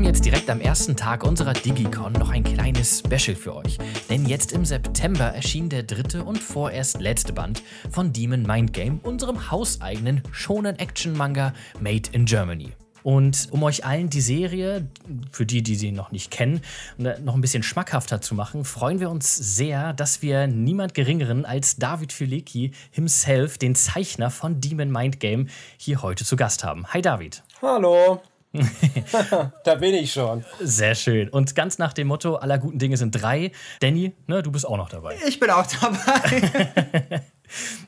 haben jetzt direkt am ersten Tag unserer DigiCon noch ein kleines Special für euch. Denn jetzt im September erschien der dritte und vorerst letzte Band von Demon Mind Game, unserem hauseigenen Shonen Action Manga Made in Germany. Und um euch allen die Serie, für die, die sie noch nicht kennen, noch ein bisschen schmackhafter zu machen, freuen wir uns sehr, dass wir niemand Geringeren als David Filecki himself, den Zeichner von Demon Mind Game, hier heute zu Gast haben. Hi David. Hallo. da bin ich schon. Sehr schön. Und ganz nach dem Motto, aller guten Dinge sind drei. Danny, ne, du bist auch noch dabei. Ich bin auch dabei.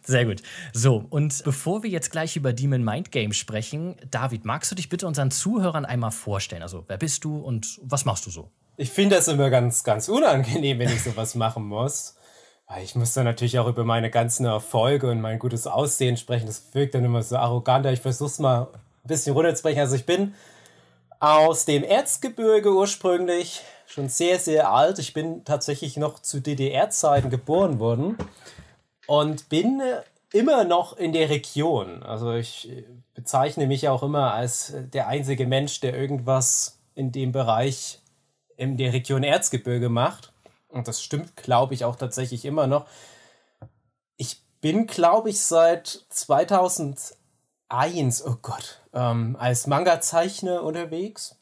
Sehr gut. So, und bevor wir jetzt gleich über Demon Mind Game sprechen, David, magst du dich bitte unseren Zuhörern einmal vorstellen? Also, wer bist du und was machst du so? Ich finde das immer ganz, ganz unangenehm, wenn ich sowas machen muss. Ich muss dann natürlich auch über meine ganzen Erfolge und mein gutes Aussehen sprechen. Das wirkt dann immer so arrogant. Ich versuche es mal ein bisschen runterzubrechen. Also ich bin aus dem Erzgebirge ursprünglich, schon sehr, sehr alt. Ich bin tatsächlich noch zu DDR-Zeiten geboren worden und bin immer noch in der Region. Also ich bezeichne mich auch immer als der einzige Mensch, der irgendwas in dem Bereich in der Region Erzgebirge macht. Und das stimmt, glaube ich, auch tatsächlich immer noch. Ich bin, glaube ich, seit 2008 1, oh Gott, ähm, als Manga-Zeichner unterwegs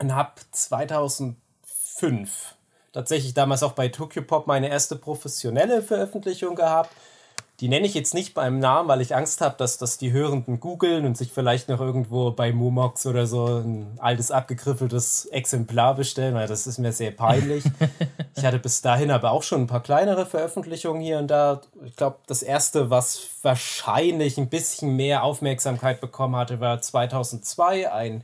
und habe 2005 tatsächlich damals auch bei Tokyo Pop meine erste professionelle Veröffentlichung gehabt die nenne ich jetzt nicht beim Namen, weil ich Angst habe, dass das die Hörenden googeln und sich vielleicht noch irgendwo bei Mumox oder so ein altes abgegriffeltes Exemplar bestellen, weil das ist mir sehr peinlich. ich hatte bis dahin aber auch schon ein paar kleinere Veröffentlichungen hier und da. Ich glaube, das erste, was wahrscheinlich ein bisschen mehr Aufmerksamkeit bekommen hatte, war 2002 ein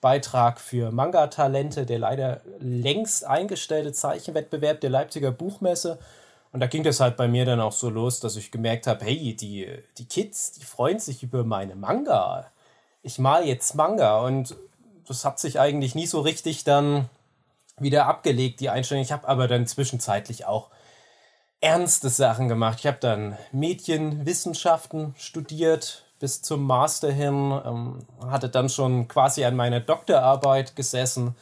Beitrag für Manga-Talente, der leider längst eingestellte Zeichenwettbewerb der Leipziger Buchmesse. Und da ging das halt bei mir dann auch so los, dass ich gemerkt habe, hey, die, die Kids, die freuen sich über meine Manga. Ich mal jetzt Manga und das hat sich eigentlich nie so richtig dann wieder abgelegt, die Einstellung. Ich habe aber dann zwischenzeitlich auch ernste Sachen gemacht. Ich habe dann Medienwissenschaften studiert bis zum Master hin, ähm, hatte dann schon quasi an meiner Doktorarbeit gesessen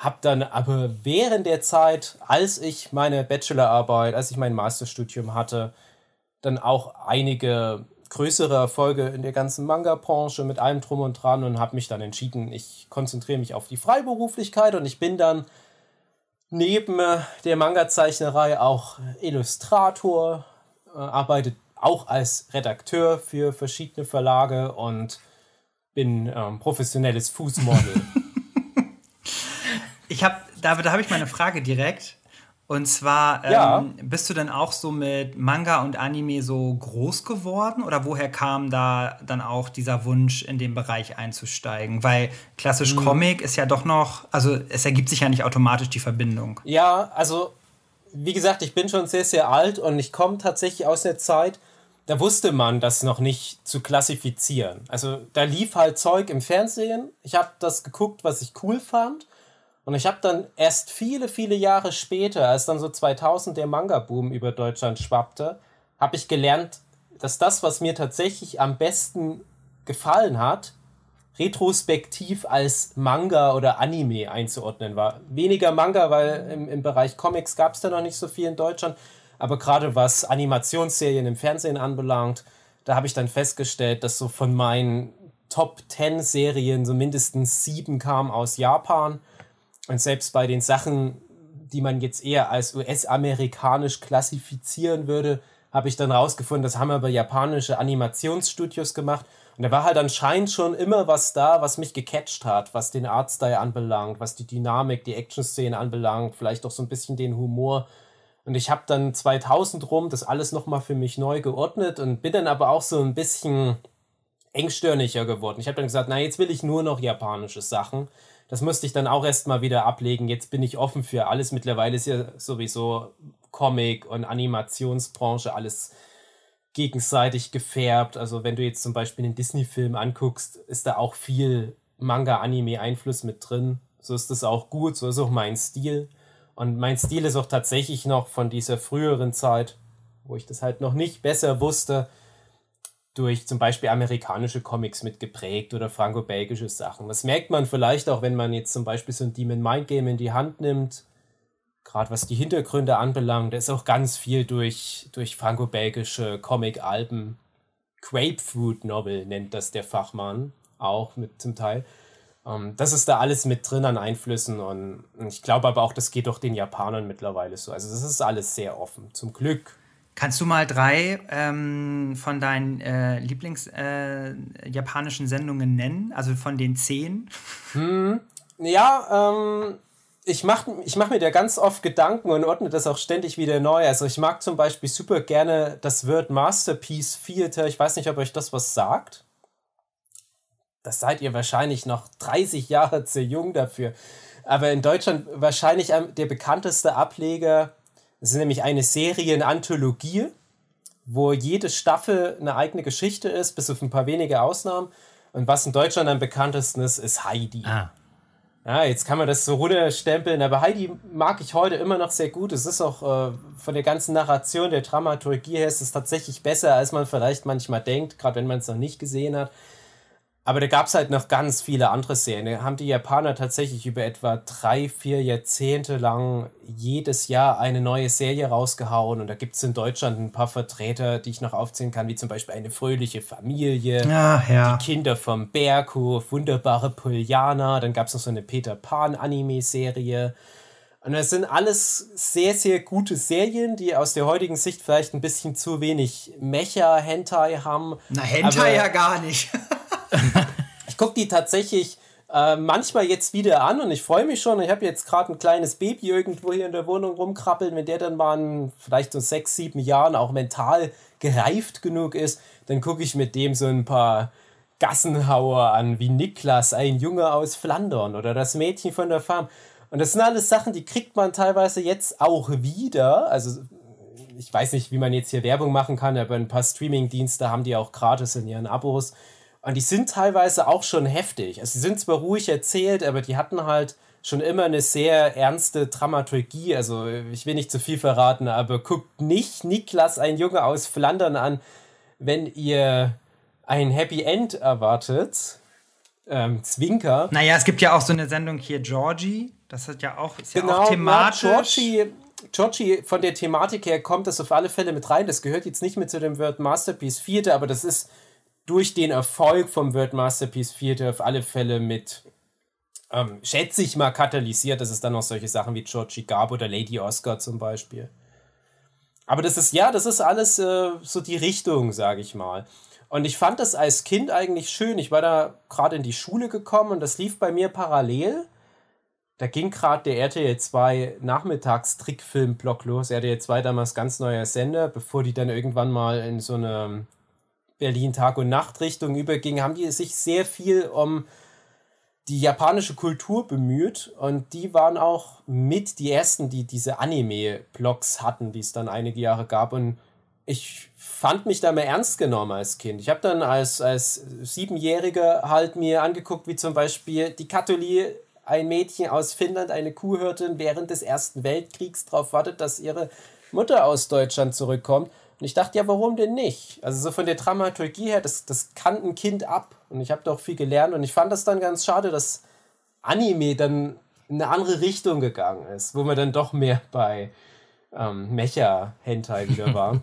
habe dann aber während der Zeit, als ich meine Bachelorarbeit, als ich mein Masterstudium hatte, dann auch einige größere Erfolge in der ganzen Manga-Branche mit allem drum und dran und habe mich dann entschieden, ich konzentriere mich auf die Freiberuflichkeit und ich bin dann neben äh, der Manga-Zeichnerei auch Illustrator, äh, arbeite auch als Redakteur für verschiedene Verlage und bin ähm, professionelles Fußmodel. Ich habe, David, da habe ich mal eine Frage direkt. Und zwar, ähm, ja. bist du denn auch so mit Manga und Anime so groß geworden? Oder woher kam da dann auch dieser Wunsch, in den Bereich einzusteigen? Weil klassisch mhm. Comic ist ja doch noch, also es ergibt sich ja nicht automatisch die Verbindung. Ja, also wie gesagt, ich bin schon sehr, sehr alt und ich komme tatsächlich aus der Zeit, da wusste man das noch nicht zu klassifizieren. Also da lief halt Zeug im Fernsehen. Ich habe das geguckt, was ich cool fand. Und ich habe dann erst viele, viele Jahre später, als dann so 2000 der Manga-Boom über Deutschland schwappte, habe ich gelernt, dass das, was mir tatsächlich am besten gefallen hat, retrospektiv als Manga oder Anime einzuordnen war. Weniger Manga, weil im, im Bereich Comics gab es da noch nicht so viel in Deutschland. Aber gerade was Animationsserien im Fernsehen anbelangt, da habe ich dann festgestellt, dass so von meinen Top 10 Serien so mindestens sieben kamen aus Japan und selbst bei den Sachen, die man jetzt eher als US-amerikanisch klassifizieren würde, habe ich dann rausgefunden, das haben aber japanische Animationsstudios gemacht. Und da war halt anscheinend schon immer was da, was mich gecatcht hat, was den Artstyle anbelangt, was die Dynamik, die action szene anbelangt, vielleicht auch so ein bisschen den Humor. Und ich habe dann 2000 rum das alles nochmal für mich neu geordnet und bin dann aber auch so ein bisschen engstirniger geworden. Ich habe dann gesagt, na, jetzt will ich nur noch japanische Sachen das müsste ich dann auch erstmal wieder ablegen. Jetzt bin ich offen für alles. Mittlerweile ist ja sowieso Comic und Animationsbranche alles gegenseitig gefärbt. Also wenn du jetzt zum Beispiel einen Disney-Film anguckst, ist da auch viel Manga-Anime-Einfluss mit drin. So ist das auch gut, so ist auch mein Stil. Und mein Stil ist auch tatsächlich noch von dieser früheren Zeit, wo ich das halt noch nicht besser wusste, durch zum Beispiel amerikanische Comics mitgeprägt oder franco-belgische Sachen. Das merkt man vielleicht auch, wenn man jetzt zum Beispiel so ein Demon Mind Game in die Hand nimmt. Gerade was die Hintergründe anbelangt, da ist auch ganz viel durch, durch franco-belgische Comic-Alben. Grapefruit Novel nennt das der Fachmann auch mit zum Teil. Um, ähm, das ist da alles mit drin an Einflüssen und ich glaube aber auch, das geht doch den Japanern mittlerweile so. Also das ist alles sehr offen. Zum Glück Kannst du mal drei ähm, von deinen äh, lieblings äh, Sendungen nennen? Also von den zehn? Hm. Ja, ähm, ich mache ich mach mir da ganz oft Gedanken und ordne das auch ständig wieder neu. Also ich mag zum Beispiel super gerne das Word Masterpiece Theater. Ich weiß nicht, ob euch das was sagt. Das seid ihr wahrscheinlich noch 30 Jahre zu jung dafür. Aber in Deutschland wahrscheinlich der bekannteste Ableger es ist nämlich eine Serie, eine Anthologie, wo jede Staffel eine eigene Geschichte ist, bis auf ein paar wenige Ausnahmen. Und was in Deutschland am bekanntesten ist, ist Heidi. Ah. Ja, jetzt kann man das so runterstempeln, aber Heidi mag ich heute immer noch sehr gut. Es ist auch äh, von der ganzen Narration, der Dramaturgie her, ist es tatsächlich besser, als man vielleicht manchmal denkt, gerade wenn man es noch nicht gesehen hat. Aber da gab es halt noch ganz viele andere Serien. Da Haben die Japaner tatsächlich über etwa drei, vier Jahrzehnte lang jedes Jahr eine neue Serie rausgehauen. Und da gibt es in Deutschland ein paar Vertreter, die ich noch aufzählen kann, wie zum Beispiel eine fröhliche Familie, Ach, ja. die Kinder vom Berghof, wunderbare Poliana. Dann gab es noch so eine Peter Pan-Anime-Serie. Und das sind alles sehr, sehr gute Serien, die aus der heutigen Sicht vielleicht ein bisschen zu wenig Mecha-Hentai haben. Na, Hentai ja gar nicht gucke die tatsächlich äh, manchmal jetzt wieder an und ich freue mich schon. Ich habe jetzt gerade ein kleines Baby irgendwo hier in der Wohnung rumkrabbeln. Wenn der dann mal in, vielleicht so sechs, sieben Jahren auch mental gereift genug ist, dann gucke ich mit dem so ein paar Gassenhauer an, wie Niklas, ein Junge aus Flandern oder das Mädchen von der Farm. Und das sind alles Sachen, die kriegt man teilweise jetzt auch wieder. Also ich weiß nicht, wie man jetzt hier Werbung machen kann, aber ein paar Streaming-Dienste haben die auch gratis in ihren Abos. Und die sind teilweise auch schon heftig. Also, sie sind zwar ruhig erzählt, aber die hatten halt schon immer eine sehr ernste Dramaturgie. Also, ich will nicht zu viel verraten, aber guckt nicht Niklas, ein Junge aus Flandern, an, wenn ihr ein Happy End erwartet. Ähm, Zwinker. Naja, es gibt ja auch so eine Sendung hier, Georgie. Das hat ja auch, ist genau, ja auch genau, thematisch. Genau, Georgie, Georgie, von der Thematik her kommt das auf alle Fälle mit rein. Das gehört jetzt nicht mit zu dem World Masterpiece Vierte, aber das ist durch den Erfolg vom World Masterpiece Theater auf alle Fälle mit, ähm, schätze ich mal, katalysiert, dass es dann noch solche Sachen wie Georgie gab oder Lady Oscar zum Beispiel. Aber das ist, ja, das ist alles äh, so die Richtung, sage ich mal. Und ich fand das als Kind eigentlich schön. Ich war da gerade in die Schule gekommen und das lief bei mir parallel. Da ging gerade der RTL 2 Nachmittagstrickfilm-Block los. RTL 2 damals ganz neuer Sender, bevor die dann irgendwann mal in so eine Berlin Tag und Nacht Richtung überging, haben die sich sehr viel um die japanische Kultur bemüht und die waren auch mit die ersten, die diese Anime-Blogs hatten, die es dann einige Jahre gab und ich fand mich da mal ernst genommen als Kind. Ich habe dann als, als Siebenjähriger halt mir angeguckt, wie zum Beispiel die Katholie ein Mädchen aus Finnland, eine Kuhhirtin während des Ersten Weltkriegs darauf wartet, dass ihre Mutter aus Deutschland zurückkommt und ich dachte, ja, warum denn nicht? Also so von der Dramaturgie her, das, das kann ein Kind ab. Und ich habe da auch viel gelernt. Und ich fand das dann ganz schade, dass Anime dann in eine andere Richtung gegangen ist, wo man dann doch mehr bei ähm, Mecha-Hentai wieder war.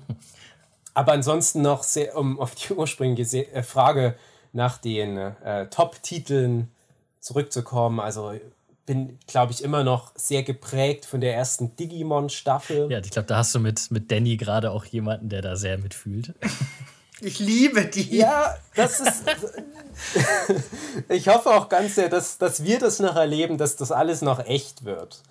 Aber ansonsten noch, sehr, um auf die ursprüngliche äh, Frage nach den äh, Top-Titeln zurückzukommen, also bin, glaube ich, immer noch sehr geprägt von der ersten Digimon-Staffel. Ja, ich glaube, da hast du mit, mit Danny gerade auch jemanden, der da sehr mitfühlt. Ich liebe die. Ja, das ist. ich hoffe auch ganz sehr, dass, dass wir das noch erleben, dass das alles noch echt wird.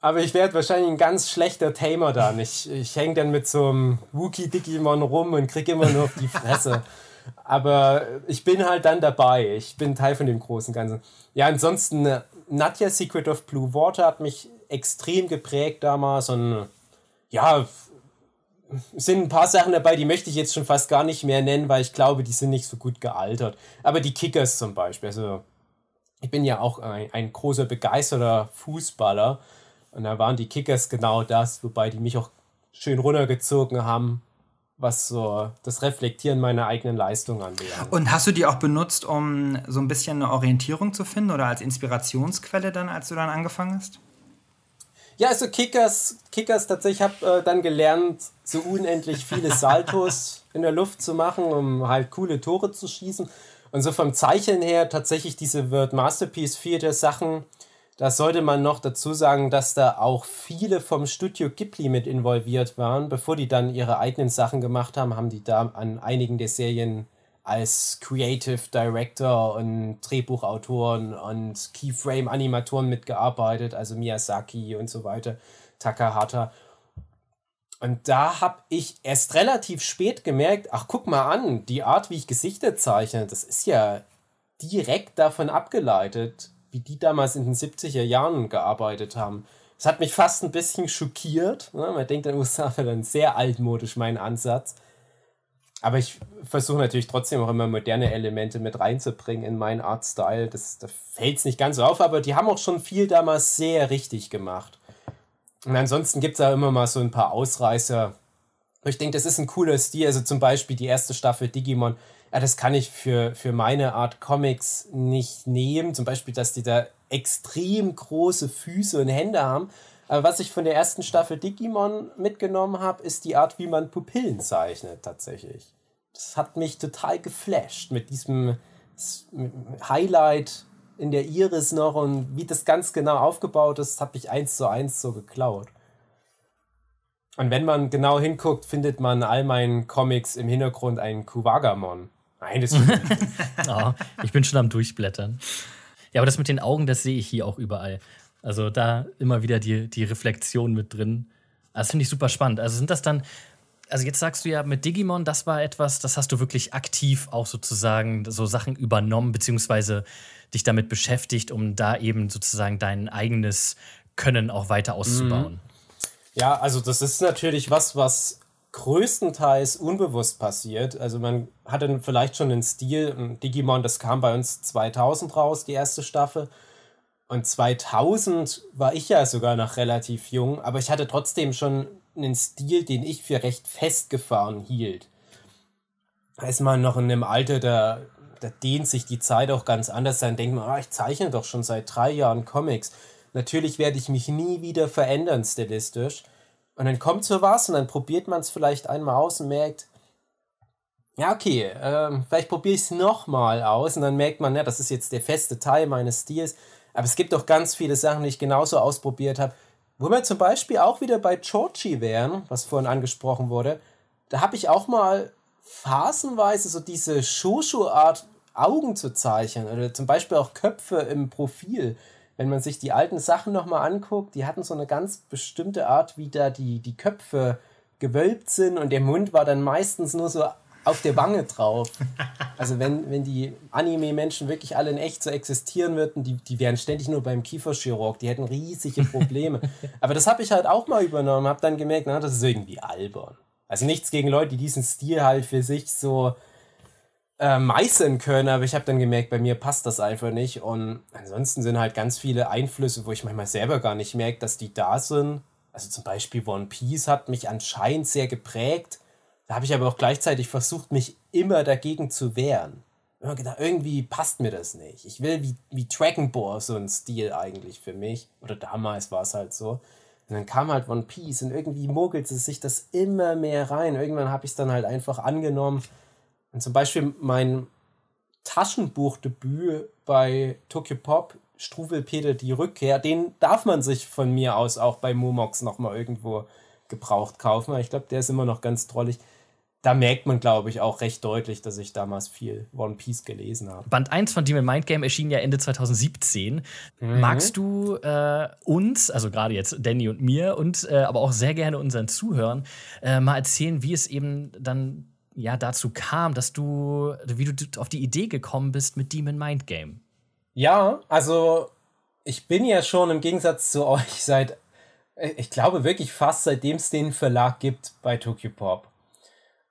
Aber ich werde wahrscheinlich ein ganz schlechter Tamer dann. Ich, ich hänge dann mit so einem Wookie-Digimon rum und kriege immer nur auf die Fresse. Aber ich bin halt dann dabei. Ich bin Teil von dem großen Ganzen. Ja, ansonsten, äh, Nadja Secret of Blue Water hat mich extrem geprägt damals und ja, sind ein paar Sachen dabei, die möchte ich jetzt schon fast gar nicht mehr nennen, weil ich glaube, die sind nicht so gut gealtert. Aber die Kickers zum Beispiel, also ich bin ja auch ein, ein großer begeisterter Fußballer und da waren die Kickers genau das, wobei die mich auch schön runtergezogen haben was so das Reflektieren meiner eigenen Leistung angeht. Und hast du die auch benutzt, um so ein bisschen eine Orientierung zu finden oder als Inspirationsquelle dann, als du dann angefangen hast? Ja, also Kickers, Kickers tatsächlich, habe äh, dann gelernt, so unendlich viele Saltos in der Luft zu machen, um halt coole Tore zu schießen. Und so vom Zeichnen her tatsächlich diese Word Masterpiece Theater Sachen, das sollte man noch dazu sagen, dass da auch viele vom Studio Ghibli mit involviert waren. Bevor die dann ihre eigenen Sachen gemacht haben, haben die da an einigen der Serien als Creative Director und Drehbuchautoren und Keyframe-Animatoren mitgearbeitet, also Miyazaki und so weiter, Takahata. Und da habe ich erst relativ spät gemerkt, ach guck mal an, die Art, wie ich Gesichter zeichne, das ist ja direkt davon abgeleitet, wie die damals in den 70er Jahren gearbeitet haben. Das hat mich fast ein bisschen schockiert. Ne? Man denkt an USA wäre dann sehr altmodisch, mein Ansatz. Aber ich versuche natürlich trotzdem auch immer moderne Elemente mit reinzubringen in meinen Artstyle. Das, da fällt es nicht ganz so auf, aber die haben auch schon viel damals sehr richtig gemacht. Und ansonsten gibt es auch immer mal so ein paar Ausreißer, und ich denke, das ist ein cooler Stil. Also zum Beispiel die erste Staffel Digimon. Ja, das kann ich für, für meine Art Comics nicht nehmen. Zum Beispiel, dass die da extrem große Füße und Hände haben. Aber was ich von der ersten Staffel Digimon mitgenommen habe, ist die Art, wie man Pupillen zeichnet, tatsächlich. Das hat mich total geflasht mit diesem Highlight in der Iris noch und wie das ganz genau aufgebaut ist, habe ich eins zu eins so geklaut. Und wenn man genau hinguckt, findet man all meinen Comics im Hintergrund einen Kuwagamon. Nein, das oh, Ich bin schon am Durchblättern. Ja, aber das mit den Augen, das sehe ich hier auch überall. Also da immer wieder die, die Reflexion mit drin. Ah, das finde ich super spannend. Also sind das dann, also jetzt sagst du ja mit Digimon, das war etwas, das hast du wirklich aktiv auch sozusagen so Sachen übernommen, beziehungsweise dich damit beschäftigt, um da eben sozusagen dein eigenes Können auch weiter auszubauen. Mhm. Ja, also das ist natürlich was, was größtenteils unbewusst passiert. Also man hatte vielleicht schon den Stil, ähm, Digimon, das kam bei uns 2000 raus, die erste Staffel. Und 2000 war ich ja sogar noch relativ jung, aber ich hatte trotzdem schon einen Stil, den ich für recht festgefahren hielt. Da ist man noch in einem Alter, da, da dehnt sich die Zeit auch ganz anders. Dann denkt man, ah, ich zeichne doch schon seit drei Jahren Comics natürlich werde ich mich nie wieder verändern stilistisch. Und dann kommt so was und dann probiert man es vielleicht einmal aus und merkt, ja, okay, ähm, vielleicht probiere ich es nochmal aus und dann merkt man, ja, das ist jetzt der feste Teil meines Stils. Aber es gibt auch ganz viele Sachen, die ich genauso ausprobiert habe, wo wir zum Beispiel auch wieder bei Georgie wären, was vorhin angesprochen wurde. Da habe ich auch mal phasenweise so diese Shoshu-Art Augen zu zeichnen oder zum Beispiel auch Köpfe im Profil wenn man sich die alten Sachen nochmal anguckt, die hatten so eine ganz bestimmte Art, wie da die, die Köpfe gewölbt sind und der Mund war dann meistens nur so auf der Wange drauf. Also wenn, wenn die Anime-Menschen wirklich alle in echt so existieren würden, die, die wären ständig nur beim Kieferchirurg, die hätten riesige Probleme. Aber das habe ich halt auch mal übernommen, habe dann gemerkt, na, das ist irgendwie albern. Also nichts gegen Leute, die diesen Stil halt für sich so äh, meißeln können, aber ich habe dann gemerkt, bei mir passt das einfach nicht. Und ansonsten sind halt ganz viele Einflüsse, wo ich manchmal selber gar nicht merke, dass die da sind. Also zum Beispiel One Piece hat mich anscheinend sehr geprägt. Da habe ich aber auch gleichzeitig versucht, mich immer dagegen zu wehren. Immer gedacht, irgendwie passt mir das nicht. Ich will wie, wie Dragon Ball so ein Stil eigentlich für mich. Oder damals war es halt so. Und dann kam halt One Piece und irgendwie mogelte sich das immer mehr rein. Irgendwann habe ich es dann halt einfach angenommen und zum Beispiel mein Taschenbuchdebüt bei Tokyo Pop, Struwelpeter die Rückkehr, den darf man sich von mir aus auch bei Momox nochmal irgendwo gebraucht kaufen. Ich glaube, der ist immer noch ganz drollig. Da merkt man, glaube ich, auch recht deutlich, dass ich damals viel One Piece gelesen habe. Band 1 von Demon Mind Game erschien ja Ende 2017. Mhm. Magst du äh, uns, also gerade jetzt Danny und mir, und äh, aber auch sehr gerne unseren Zuhörern, äh, mal erzählen, wie es eben dann ja dazu kam, dass du, wie du auf die Idee gekommen bist mit Demon Mind Game. Ja, also ich bin ja schon im Gegensatz zu euch seit, äh, ich glaube wirklich fast seitdem es den Verlag gibt bei Tokyo Pop.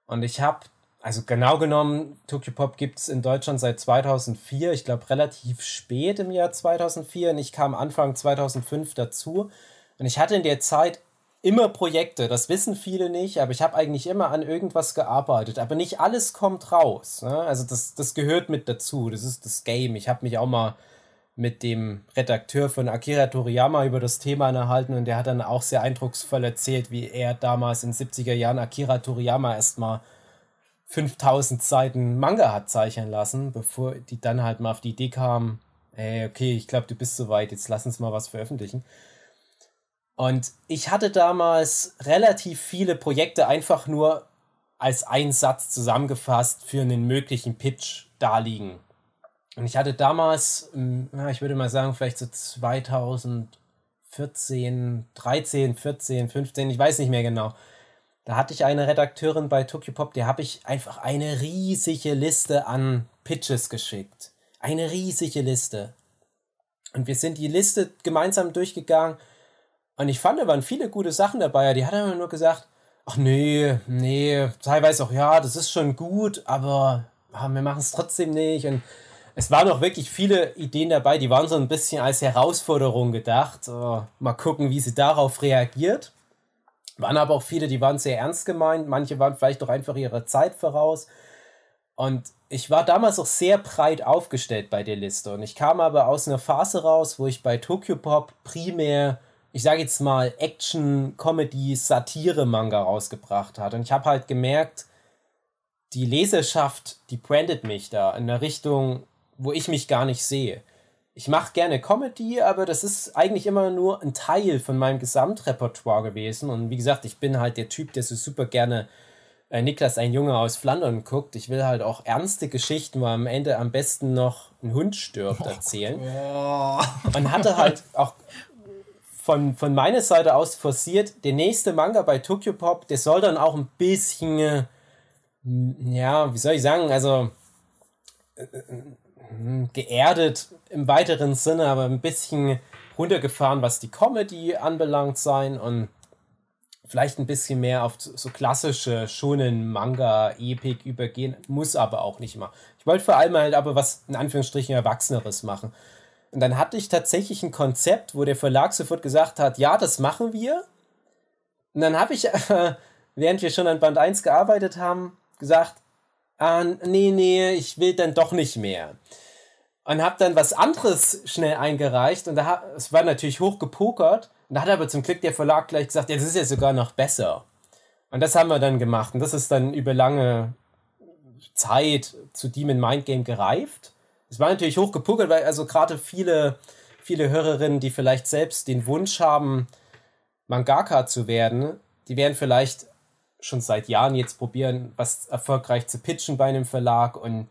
Und ich habe, also genau genommen, Tokyo Pop gibt es in Deutschland seit 2004, ich glaube relativ spät im Jahr 2004 und ich kam Anfang 2005 dazu. Und ich hatte in der Zeit immer Projekte. Das wissen viele nicht, aber ich habe eigentlich immer an irgendwas gearbeitet. Aber nicht alles kommt raus. Ne? Also das, das gehört mit dazu. Das ist das Game. Ich habe mich auch mal mit dem Redakteur von Akira Toriyama über das Thema unterhalten und der hat dann auch sehr eindrucksvoll erzählt, wie er damals in den 70er Jahren Akira Toriyama erstmal 5000 Seiten Manga hat zeichnen lassen, bevor die dann halt mal auf die Idee kamen, ey, okay, ich glaube, du bist soweit, jetzt lass uns mal was veröffentlichen. Und ich hatte damals relativ viele Projekte einfach nur als einen Satz zusammengefasst für einen möglichen Pitch darliegen. Und ich hatte damals, hm, ich würde mal sagen, vielleicht so 2014, 13, 14, 15, ich weiß nicht mehr genau. Da hatte ich eine Redakteurin bei Tokyo Pop, der habe ich einfach eine riesige Liste an Pitches geschickt. Eine riesige Liste. Und wir sind die Liste gemeinsam durchgegangen und ich fand, da waren viele gute Sachen dabei. Die hat immer nur gesagt, ach nee, nee, teilweise auch, ja, das ist schon gut, aber ah, wir machen es trotzdem nicht. Und es waren auch wirklich viele Ideen dabei, die waren so ein bisschen als Herausforderung gedacht. mal gucken, wie sie darauf reagiert. Waren aber auch viele, die waren sehr ernst gemeint. Manche waren vielleicht doch einfach ihrer Zeit voraus. Und ich war damals auch sehr breit aufgestellt bei der Liste. Und ich kam aber aus einer Phase raus, wo ich bei Tokyo Pop primär ich sage jetzt mal, Action, Comedy, Satire, Manga rausgebracht hat. Und ich habe halt gemerkt, die Leserschaft, die brandet mich da in eine Richtung, wo ich mich gar nicht sehe. Ich mache gerne Comedy, aber das ist eigentlich immer nur ein Teil von meinem Gesamtrepertoire gewesen. Und wie gesagt, ich bin halt der Typ, der so super gerne äh, Niklas, ein Junge aus Flandern, guckt. Ich will halt auch ernste Geschichten, wo am Ende am besten noch ein Hund stirbt, oh erzählen. Oh. Und hatte halt auch von, von meiner Seite aus forciert, der nächste Manga bei Tokyo Pop, der soll dann auch ein bisschen, äh, ja, wie soll ich sagen, also äh, äh, geerdet im weiteren Sinne, aber ein bisschen runtergefahren, was die Comedy anbelangt sein und vielleicht ein bisschen mehr auf so klassische schonen Manga Epik übergehen, muss aber auch nicht mal. Ich wollte vor allem halt aber was in Anführungsstrichen erwachseneres machen. Und dann hatte ich tatsächlich ein Konzept, wo der Verlag sofort gesagt hat, ja, das machen wir. Und dann habe ich, äh, während wir schon an Band 1 gearbeitet haben, gesagt, ah, nee, nee, ich will dann doch nicht mehr. Und habe dann was anderes schnell eingereicht und da es war natürlich hoch gepokert. Und da hat aber zum Glück der Verlag gleich gesagt, ja, das ist ja sogar noch besser. Und das haben wir dann gemacht. Und das ist dann über lange Zeit zu Demon Mind Game gereift. Es war natürlich hochgepokert, weil also gerade viele, viele Hörerinnen, die vielleicht selbst den Wunsch haben, Mangaka zu werden, die werden vielleicht schon seit Jahren jetzt probieren, was erfolgreich zu pitchen bei einem Verlag. Und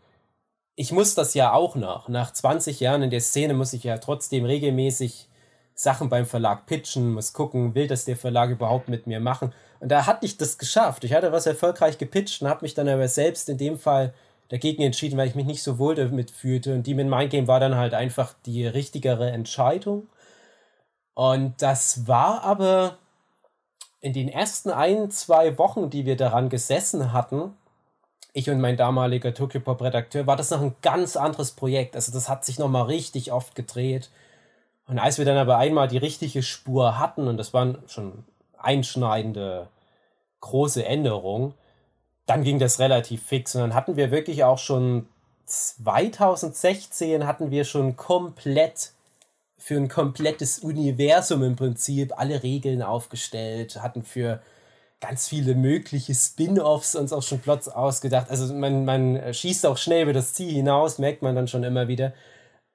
ich muss das ja auch noch. Nach 20 Jahren in der Szene muss ich ja trotzdem regelmäßig Sachen beim Verlag pitchen, muss gucken, will das der Verlag überhaupt mit mir machen. Und da hatte ich das geschafft. Ich hatte was erfolgreich gepitcht und habe mich dann aber selbst in dem Fall dagegen entschieden, weil ich mich nicht so wohl damit fühlte. Und Demon Mind Game war dann halt einfach die richtigere Entscheidung. Und das war aber in den ersten ein, zwei Wochen, die wir daran gesessen hatten, ich und mein damaliger Tokyo Pop Redakteur, war das noch ein ganz anderes Projekt. Also das hat sich nochmal richtig oft gedreht. Und als wir dann aber einmal die richtige Spur hatten, und das waren schon einschneidende große Änderungen, dann ging das relativ fix. Und dann hatten wir wirklich auch schon 2016 hatten wir schon komplett für ein komplettes Universum im Prinzip alle Regeln aufgestellt, hatten für ganz viele mögliche Spin-offs uns auch schon Plots ausgedacht. Also man, man äh, schießt auch schnell über das Ziel hinaus, merkt man dann schon immer wieder.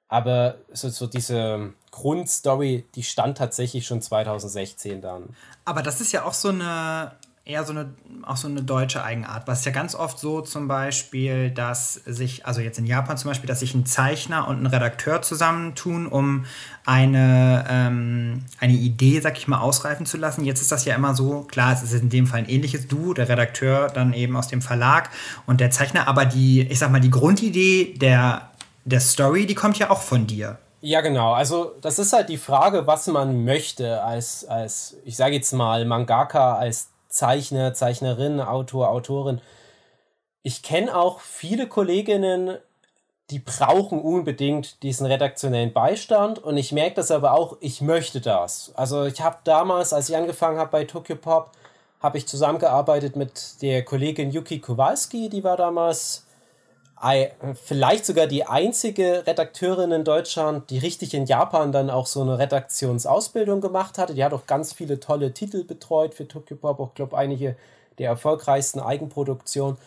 Aber so, so diese Grundstory, die stand tatsächlich schon 2016 dann. Aber das ist ja auch so eine eher so eine, auch so eine deutsche Eigenart. Was ja ganz oft so zum Beispiel, dass sich, also jetzt in Japan zum Beispiel, dass sich ein Zeichner und ein Redakteur zusammentun, um eine, ähm, eine Idee, sag ich mal, ausreifen zu lassen. Jetzt ist das ja immer so, klar, es ist in dem Fall ein ähnliches Du, der Redakteur dann eben aus dem Verlag und der Zeichner, aber die, ich sag mal, die Grundidee der, der Story, die kommt ja auch von dir. Ja, genau. Also das ist halt die Frage, was man möchte als, als ich sage jetzt mal, Mangaka, als Zeichner, Zeichnerin, Autor, Autorin. Ich kenne auch viele Kolleginnen, die brauchen unbedingt diesen redaktionellen Beistand und ich merke das aber auch, ich möchte das. Also ich habe damals, als ich angefangen habe bei Tokyo Pop, habe ich zusammengearbeitet mit der Kollegin Yuki Kowalski, die war damals vielleicht sogar die einzige Redakteurin in Deutschland, die richtig in Japan dann auch so eine Redaktionsausbildung gemacht hatte. Die hat auch ganz viele tolle Titel betreut für Tokyo Pop, auch glaube einige der erfolgreichsten Eigenproduktionen.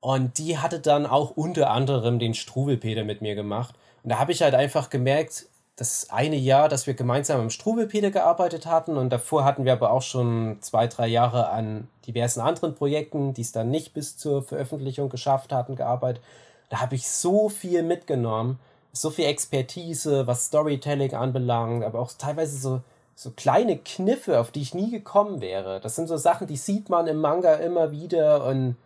Und die hatte dann auch unter anderem den Struwelpeter mit mir gemacht. Und da habe ich halt einfach gemerkt, das eine Jahr, dass wir gemeinsam im Strubelpede gearbeitet hatten und davor hatten wir aber auch schon zwei, drei Jahre an diversen anderen Projekten, die es dann nicht bis zur Veröffentlichung geschafft hatten, gearbeitet. Da habe ich so viel mitgenommen, so viel Expertise, was Storytelling anbelangt, aber auch teilweise so, so kleine Kniffe, auf die ich nie gekommen wäre. Das sind so Sachen, die sieht man im Manga immer wieder und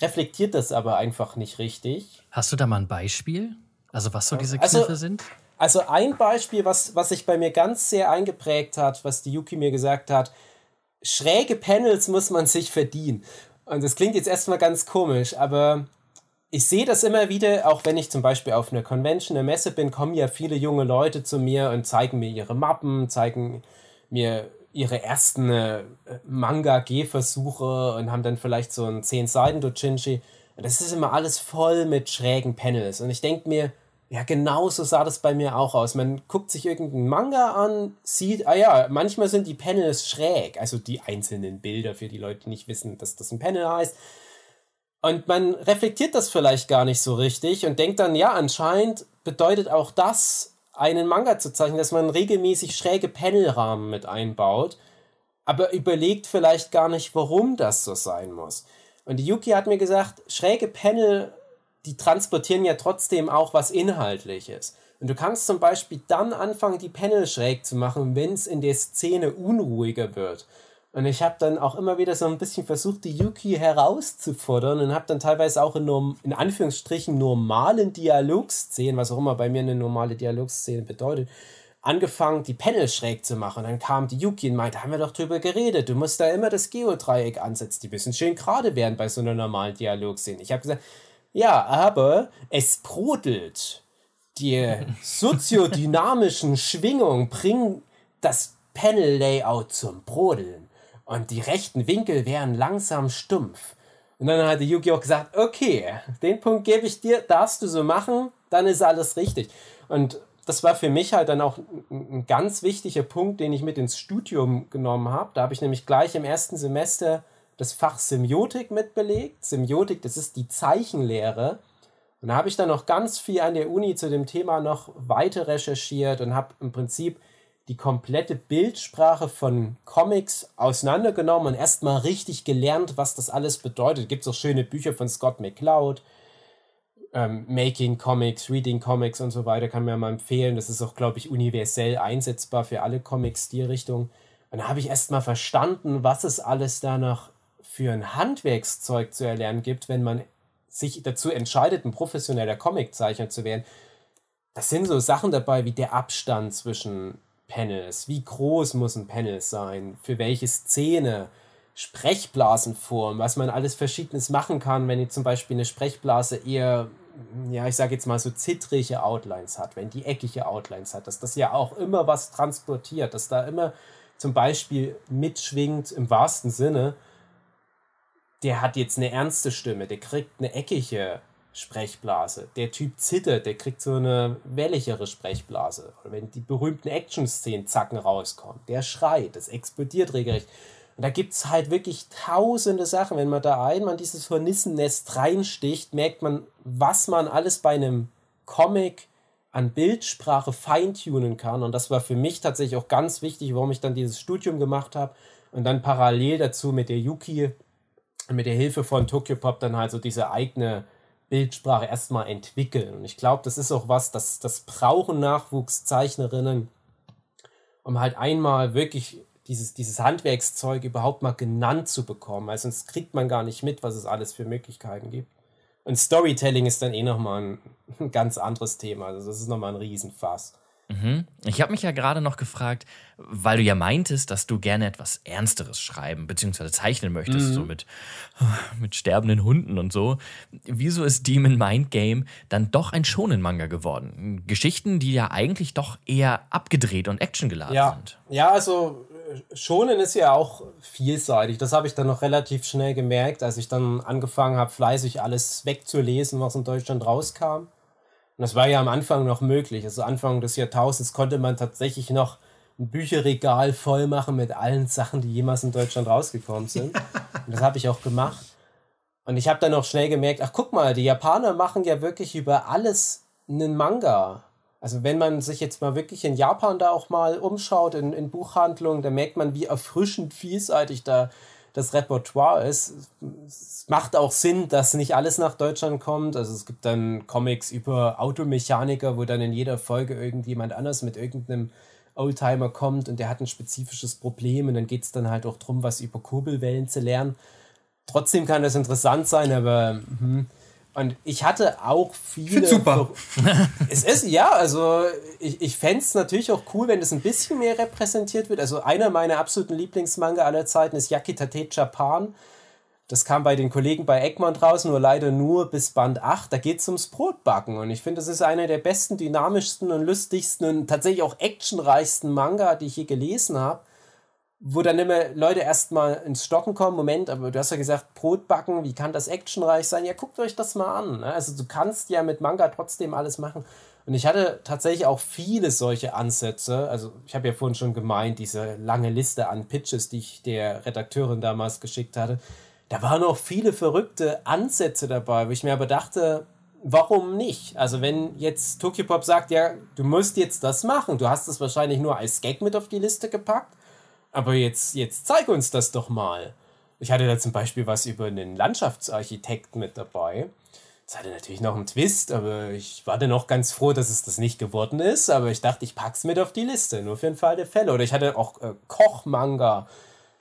reflektiert das aber einfach nicht richtig. Hast du da mal ein Beispiel? Also was so diese also Kniffe also, sind? Also ein Beispiel, was, was sich bei mir ganz sehr eingeprägt hat, was die Yuki mir gesagt hat, schräge Panels muss man sich verdienen. Und das klingt jetzt erstmal ganz komisch, aber ich sehe das immer wieder, auch wenn ich zum Beispiel auf einer Convention, einer Messe bin, kommen ja viele junge Leute zu mir und zeigen mir ihre Mappen, zeigen mir ihre ersten äh, Manga-G-Versuche und haben dann vielleicht so einen 10 seiten doujinshi Und das ist immer alles voll mit schrägen Panels. Und ich denke mir, ja, genau so sah das bei mir auch aus. Man guckt sich irgendeinen Manga an, sieht, ah ja, manchmal sind die Panels schräg, also die einzelnen Bilder für die Leute, die nicht wissen, dass das ein Panel heißt. Und man reflektiert das vielleicht gar nicht so richtig und denkt dann, ja, anscheinend bedeutet auch das, einen Manga zu zeichnen, dass man regelmäßig schräge Panelrahmen mit einbaut, aber überlegt vielleicht gar nicht, warum das so sein muss. Und die Yuki hat mir gesagt, schräge Panel die transportieren ja trotzdem auch was Inhaltliches. Und du kannst zum Beispiel dann anfangen, die Panel schräg zu machen, wenn es in der Szene unruhiger wird. Und ich habe dann auch immer wieder so ein bisschen versucht, die Yuki herauszufordern und habe dann teilweise auch in, norm, in Anführungsstrichen normalen Dialogszenen, was auch immer bei mir eine normale Dialogszene bedeutet, angefangen, die Panel schräg zu machen. Dann kam die Yuki und meinte, haben wir doch drüber geredet, du musst da immer das Geodreieck ansetzen, die müssen schön gerade werden bei so einer normalen Dialogszene. Ich habe gesagt, ja, aber es brodelt. Die soziodynamischen Schwingungen bringen das Panel-Layout zum Brodeln. Und die rechten Winkel werden langsam stumpf. Und dann hat die Yu-Gi-Oh! gesagt, okay, den Punkt gebe ich dir, darfst du so machen, dann ist alles richtig. Und das war für mich halt dann auch ein ganz wichtiger Punkt, den ich mit ins Studium genommen habe. Da habe ich nämlich gleich im ersten Semester das Fach Semiotik mit belegt. Semiotik, das ist die Zeichenlehre. Und da habe ich dann noch ganz viel an der Uni zu dem Thema noch weiter recherchiert und habe im Prinzip die komplette Bildsprache von Comics auseinandergenommen und erstmal richtig gelernt, was das alles bedeutet. Gibt es auch schöne Bücher von Scott McCloud, ähm, Making Comics, Reading Comics und so weiter, kann man ja mal empfehlen. Das ist auch, glaube ich, universell einsetzbar für alle Comics, die Richtung. Und da habe ich erstmal verstanden, was es alles da noch für ein Handwerkszeug zu erlernen gibt, wenn man sich dazu entscheidet, ein professioneller Comiczeichner zu werden, das sind so Sachen dabei wie der Abstand zwischen Panels, wie groß muss ein Panel sein, für welche Szene, Sprechblasenform, was man alles Verschiedenes machen kann, wenn ihr zum Beispiel eine Sprechblase eher, ja, ich sage jetzt mal so zittrige Outlines hat, wenn die eckige Outlines hat, dass das ja auch immer was transportiert, dass da immer zum Beispiel mitschwingt im wahrsten Sinne der hat jetzt eine ernste Stimme, der kriegt eine eckige Sprechblase. Der Typ zittert, der kriegt so eine welligere Sprechblase. Und wenn die berühmten Action-Szenen zacken rauskommen, der schreit, das explodiert regelrecht. Und da gibt es halt wirklich tausende Sachen. Wenn man da einmal in dieses Hornissennest reinsticht, merkt man, was man alles bei einem Comic an Bildsprache feintunen kann. Und das war für mich tatsächlich auch ganz wichtig, warum ich dann dieses Studium gemacht habe und dann parallel dazu mit der Yuki mit der Hilfe von Tokyo Pop dann halt so diese eigene Bildsprache erstmal entwickeln. Und ich glaube, das ist auch was, das, das brauchen Nachwuchszeichnerinnen, um halt einmal wirklich dieses, dieses Handwerkszeug überhaupt mal genannt zu bekommen. Weil sonst kriegt man gar nicht mit, was es alles für Möglichkeiten gibt. Und Storytelling ist dann eh nochmal ein, ein ganz anderes Thema. Also das ist nochmal ein Riesenfass. Mhm. Ich habe mich ja gerade noch gefragt, weil du ja meintest, dass du gerne etwas Ernsteres schreiben bzw. zeichnen möchtest, mhm. so mit, mit sterbenden Hunden und so. Wieso ist Demon Mind Game dann doch ein Shonen-Manga geworden? Geschichten, die ja eigentlich doch eher abgedreht und actiongeladen ja. sind. Ja, also äh, Schonen ist ja auch vielseitig. Das habe ich dann noch relativ schnell gemerkt, als ich dann angefangen habe, fleißig alles wegzulesen, was in Deutschland rauskam. Und das war ja am Anfang noch möglich. Also Anfang des Jahrtausends konnte man tatsächlich noch ein Bücherregal voll machen mit allen Sachen, die jemals in Deutschland rausgekommen sind. Und das habe ich auch gemacht. Und ich habe dann auch schnell gemerkt, ach guck mal, die Japaner machen ja wirklich über alles einen Manga. Also wenn man sich jetzt mal wirklich in Japan da auch mal umschaut, in, in Buchhandlungen, da merkt man, wie erfrischend vielseitig da das Repertoire ist. Es macht auch Sinn, dass nicht alles nach Deutschland kommt. Also es gibt dann Comics über Automechaniker, wo dann in jeder Folge irgendjemand anders mit irgendeinem Oldtimer kommt und der hat ein spezifisches Problem und dann geht es dann halt auch darum, was über Kurbelwellen zu lernen. Trotzdem kann das interessant sein, aber hm, und ich hatte auch viele. Super. Es ist, ja, also ich, ich fände es natürlich auch cool, wenn das ein bisschen mehr repräsentiert wird. Also einer meiner absoluten Lieblingsmanga aller Zeiten ist Yakitate Japan. Das kam bei den Kollegen bei Egmont raus, nur leider nur bis Band 8. Da geht es ums Brotbacken. Und ich finde, das ist einer der besten, dynamischsten und lustigsten und tatsächlich auch actionreichsten Manga, die ich je gelesen habe wo dann immer Leute erstmal ins Stocken kommen, Moment, aber du hast ja gesagt, Brot backen, wie kann das actionreich sein? Ja, guckt euch das mal an. Ne? Also du kannst ja mit Manga trotzdem alles machen. Und ich hatte tatsächlich auch viele solche Ansätze. Also ich habe ja vorhin schon gemeint, diese lange Liste an Pitches, die ich der Redakteurin damals geschickt hatte. Da waren auch viele verrückte Ansätze dabei, wo ich mir aber dachte, warum nicht? Also wenn jetzt Tokyopop sagt, ja, du musst jetzt das machen, du hast es wahrscheinlich nur als Gag mit auf die Liste gepackt, aber jetzt, jetzt zeig uns das doch mal. Ich hatte da zum Beispiel was über einen Landschaftsarchitekt mit dabei. Das hatte natürlich noch einen Twist, aber ich war dann auch ganz froh, dass es das nicht geworden ist. Aber ich dachte, ich pack's mit auf die Liste, nur für den Fall der Fälle. Oder ich hatte auch äh, koch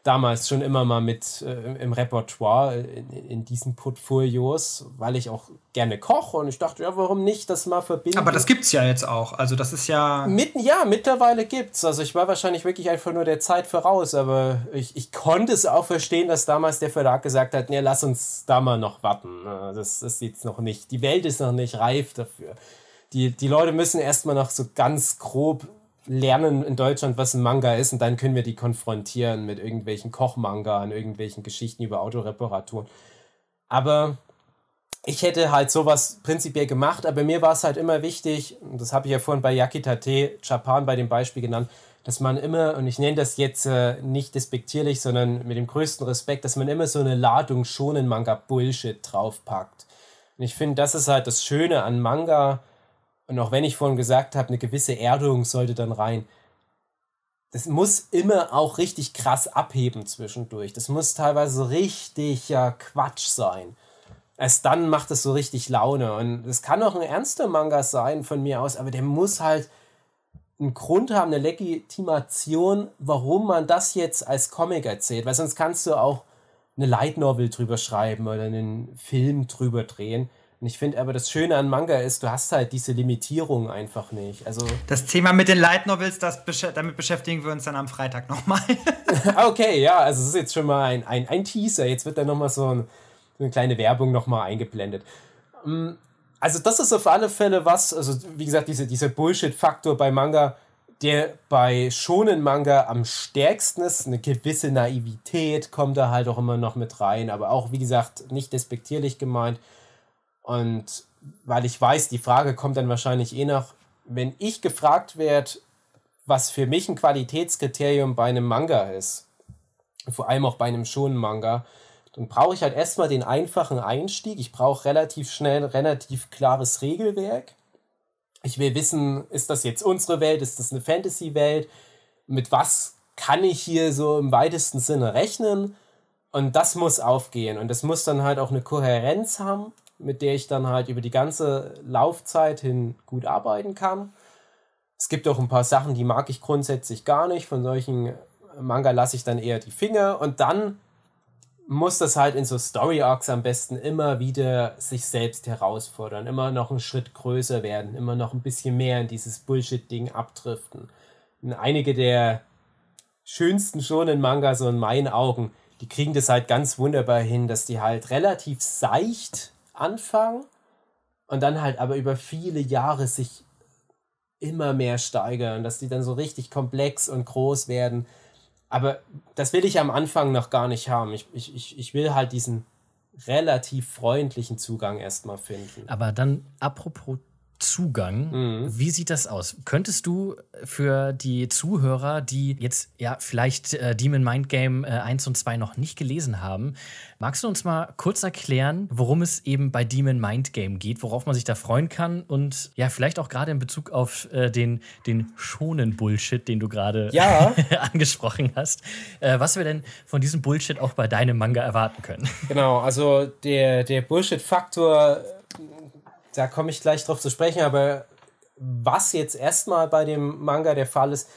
damals schon immer mal mit äh, im Repertoire in, in, diesen Portfolios, weil ich auch gerne koche und ich dachte, ja, warum nicht das mal verbinden? Aber das gibt's ja jetzt auch. Also das ist ja. Mitten, ja, mittlerweile gibt's. Also ich war wahrscheinlich wirklich einfach nur der Zeit voraus, aber ich, ich konnte es auch verstehen, dass damals der Verlag gesagt hat, nee, lass uns da mal noch warten. Das, das ist jetzt noch nicht. Die Welt ist noch nicht reif dafür. Die, die Leute müssen erstmal noch so ganz grob lernen in Deutschland, was ein Manga ist und dann können wir die konfrontieren mit irgendwelchen Kochmanga und irgendwelchen Geschichten über Autoreparaturen. Aber ich hätte halt sowas prinzipiell gemacht, aber mir war es halt immer wichtig, und das habe ich ja vorhin bei Yakitate Japan bei dem Beispiel genannt, dass man immer, und ich nenne das jetzt äh, nicht despektierlich, sondern mit dem größten Respekt, dass man immer so eine Ladung schonen Manga Bullshit draufpackt. Und ich finde, das ist halt das Schöne an Manga, und auch wenn ich vorhin gesagt habe, eine gewisse Erdung sollte dann rein. Das muss immer auch richtig krass abheben zwischendurch. Das muss teilweise so richtig Quatsch sein. Erst dann macht es so richtig Laune. Und es kann auch ein ernster Manga sein von mir aus, aber der muss halt einen Grund haben, eine Legitimation, warum man das jetzt als Comic erzählt. Weil sonst kannst du auch eine Light Novel drüber schreiben oder einen Film drüber drehen. Und ich finde aber das Schöne an Manga ist, du hast halt diese Limitierung einfach nicht. Also das Thema mit den Light Novels, das besch damit beschäftigen wir uns dann am Freitag nochmal. okay, ja, also es ist jetzt schon mal ein, ein, ein Teaser. Jetzt wird da nochmal so, ein, so eine kleine Werbung nochmal eingeblendet. Mm, also das ist auf alle Fälle was, also wie gesagt, diese, dieser Bullshit-Faktor bei Manga, der bei schonen Manga am stärksten ist. Eine gewisse Naivität kommt da halt auch immer noch mit rein, aber auch, wie gesagt, nicht despektierlich gemeint. Und weil ich weiß, die Frage kommt dann wahrscheinlich eh noch, wenn ich gefragt werde, was für mich ein Qualitätskriterium bei einem Manga ist, vor allem auch bei einem schonen Manga, dann brauche ich halt erstmal den einfachen Einstieg. Ich brauche relativ schnell relativ klares Regelwerk. Ich will wissen, ist das jetzt unsere Welt? Ist das eine Fantasy-Welt? Mit was kann ich hier so im weitesten Sinne rechnen? Und das muss aufgehen. Und das muss dann halt auch eine Kohärenz haben mit der ich dann halt über die ganze Laufzeit hin gut arbeiten kann. Es gibt auch ein paar Sachen, die mag ich grundsätzlich gar nicht. Von solchen äh, Manga lasse ich dann eher die Finger und dann muss das halt in so Story Arcs am besten immer wieder sich selbst herausfordern, immer noch einen Schritt größer werden, immer noch ein bisschen mehr in dieses Bullshit-Ding abdriften. Und einige der schönsten shonen Manga, so in meinen Augen, die kriegen das halt ganz wunderbar hin, dass die halt relativ seicht Anfang und dann halt aber über viele Jahre sich immer mehr steigern, dass die dann so richtig komplex und groß werden. Aber das will ich am Anfang noch gar nicht haben. Ich, ich, ich will halt diesen relativ freundlichen Zugang erstmal finden. Aber dann, apropos Zugang. Mhm. Wie sieht das aus? Könntest du für die Zuhörer, die jetzt ja vielleicht äh, Demon Mind Game äh, 1 und 2 noch nicht gelesen haben, magst du uns mal kurz erklären, worum es eben bei Demon Mind Game geht, worauf man sich da freuen kann und ja, vielleicht auch gerade in Bezug auf äh, den, den schonen Bullshit, den du gerade ja. angesprochen hast, äh, was wir denn von diesem Bullshit auch bei deinem Manga erwarten können. Genau, also der, der Bullshit-Faktor da komme ich gleich drauf zu sprechen, aber was jetzt erstmal bei dem Manga der Fall ist,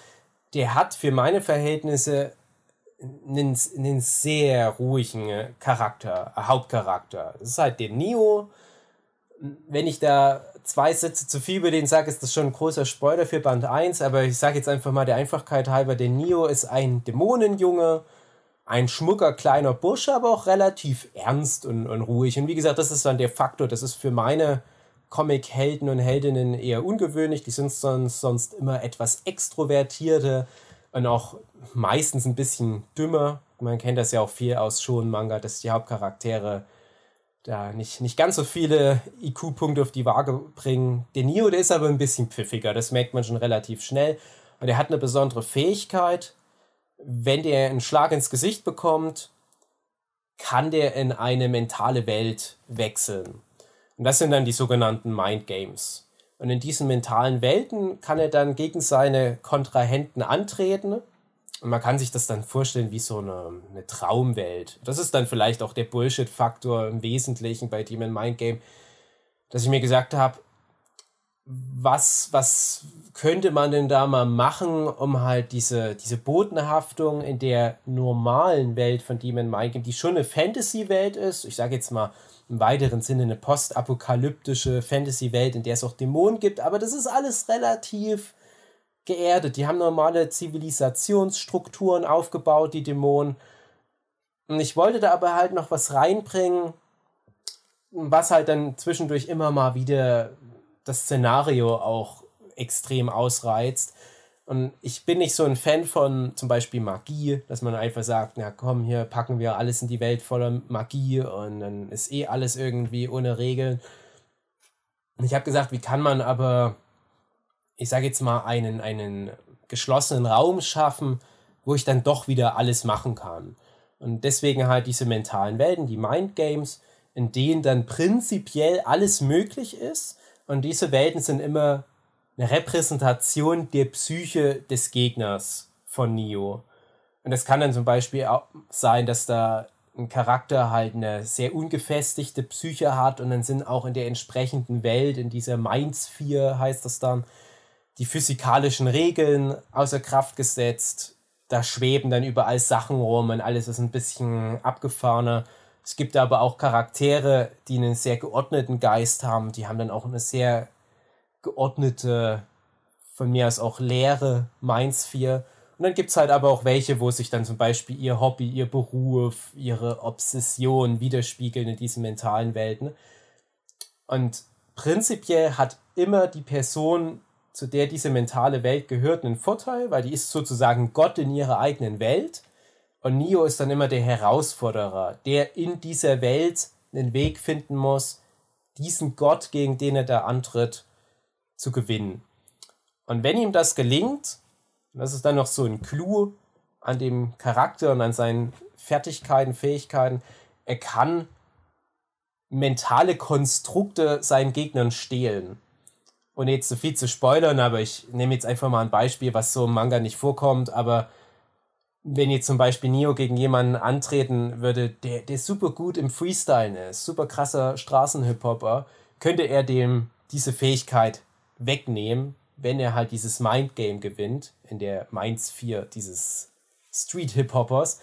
der hat für meine Verhältnisse einen, einen sehr ruhigen Charakter, Hauptcharakter. Das ist halt der Nio. Wenn ich da zwei Sätze zu viel über den sage, ist das schon ein großer Spoiler für Band 1, aber ich sage jetzt einfach mal der Einfachkeit halber, der Nio ist ein Dämonenjunge, ein schmucker kleiner Bursche, aber auch relativ ernst und, und ruhig. Und wie gesagt, das ist dann der Faktor, das ist für meine äh, Comic-Helden und Heldinnen eher ungewöhnlich. Die sind sonst, sonst immer etwas extrovertierter und auch meistens ein bisschen dümmer. Man kennt das ja auch viel aus Shonen-Manga, dass die Hauptcharaktere da nicht, nicht ganz so viele IQ-Punkte auf die Waage bringen. Der Neo, der ist aber ein bisschen pfiffiger, das merkt man schon relativ schnell. Und er hat eine besondere Fähigkeit. Wenn der einen Schlag ins Gesicht bekommt, kann der in eine mentale Welt wechseln. Und das sind dann die sogenannten Mind Games. Und in diesen mentalen Welten kann er dann gegen seine Kontrahenten antreten. Und man kann sich das dann vorstellen wie so eine, eine Traumwelt. Das ist dann vielleicht auch der Bullshit-Faktor im Wesentlichen bei Demon Mind Game, dass ich mir gesagt habe, was, was, könnte man denn da mal machen, um halt diese, diese Bodenhaftung in der normalen Welt von Demon Mike, die schon eine Fantasy-Welt ist, ich sage jetzt mal im weiteren Sinne eine postapokalyptische Fantasy-Welt, in der es auch Dämonen gibt, aber das ist alles relativ geerdet. Die haben normale Zivilisationsstrukturen aufgebaut, die Dämonen. Und ich wollte da aber halt noch was reinbringen, was halt dann zwischendurch immer mal wieder das Szenario auch extrem ausreizt. Und ich bin nicht so ein Fan von zum Beispiel Magie, dass man einfach sagt, na komm, hier packen wir alles in die Welt voller Magie und dann ist eh alles irgendwie ohne Regeln. Und ich habe gesagt, wie kann man aber, ich sage jetzt mal, einen, einen geschlossenen Raum schaffen, wo ich dann doch wieder alles machen kann. Und deswegen halt diese mentalen Welten, die Mind Games, in denen dann prinzipiell alles möglich ist. Und diese Welten sind immer eine Repräsentation der Psyche des Gegners von Neo. Und das kann dann zum Beispiel auch sein, dass da ein Charakter halt eine sehr ungefestigte Psyche hat und dann sind auch in der entsprechenden Welt, in dieser Mindsphere heißt das dann, die physikalischen Regeln außer Kraft gesetzt. Da schweben dann überall Sachen rum und alles ist ein bisschen abgefahrener. Es gibt aber auch Charaktere, die einen sehr geordneten Geist haben, die haben dann auch eine sehr geordnete, von mir aus auch leere Mindsphere. Und dann gibt es halt aber auch welche, wo sich dann zum Beispiel ihr Hobby, ihr Beruf, ihre Obsession widerspiegeln in diesen mentalen Welten. Und prinzipiell hat immer die Person, zu der diese mentale Welt gehört, einen Vorteil, weil die ist sozusagen Gott in ihrer eigenen Welt. Und Nio ist dann immer der Herausforderer, der in dieser Welt einen Weg finden muss, diesen Gott, gegen den er da antritt, zu gewinnen. Und wenn ihm das gelingt, das ist dann noch so ein Clou an dem Charakter und an seinen Fertigkeiten, Fähigkeiten, er kann mentale Konstrukte seinen Gegnern stehlen. Und jetzt zu so viel zu spoilern, aber ich nehme jetzt einfach mal ein Beispiel, was so im Manga nicht vorkommt, aber wenn ihr zum Beispiel Neo gegen jemanden antreten würde, der, der super gut im Freestyle ist, super krasser Straßenhip-Hopper, könnte er dem diese Fähigkeit wegnehmen, wenn er halt dieses Mind Game gewinnt, in der Mainz 4 dieses Street Hip Hoppers.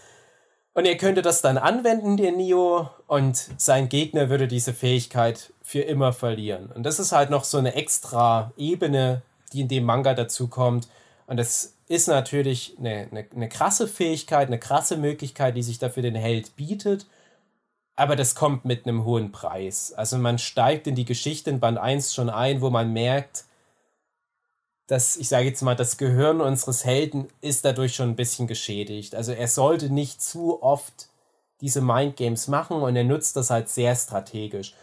Und er könnte das dann anwenden, der Neo, und sein Gegner würde diese Fähigkeit für immer verlieren. Und das ist halt noch so eine extra Ebene, die in dem Manga dazukommt. Und das ist natürlich eine, eine, eine krasse Fähigkeit, eine krasse Möglichkeit, die sich dafür den Held bietet. Aber das kommt mit einem hohen Preis. Also man steigt in die Geschichte in Band 1 schon ein, wo man merkt, das, ich sage jetzt mal, das Gehirn unseres Helden ist dadurch schon ein bisschen geschädigt. Also er sollte nicht zu oft diese Mindgames machen und er nutzt das halt sehr strategisch.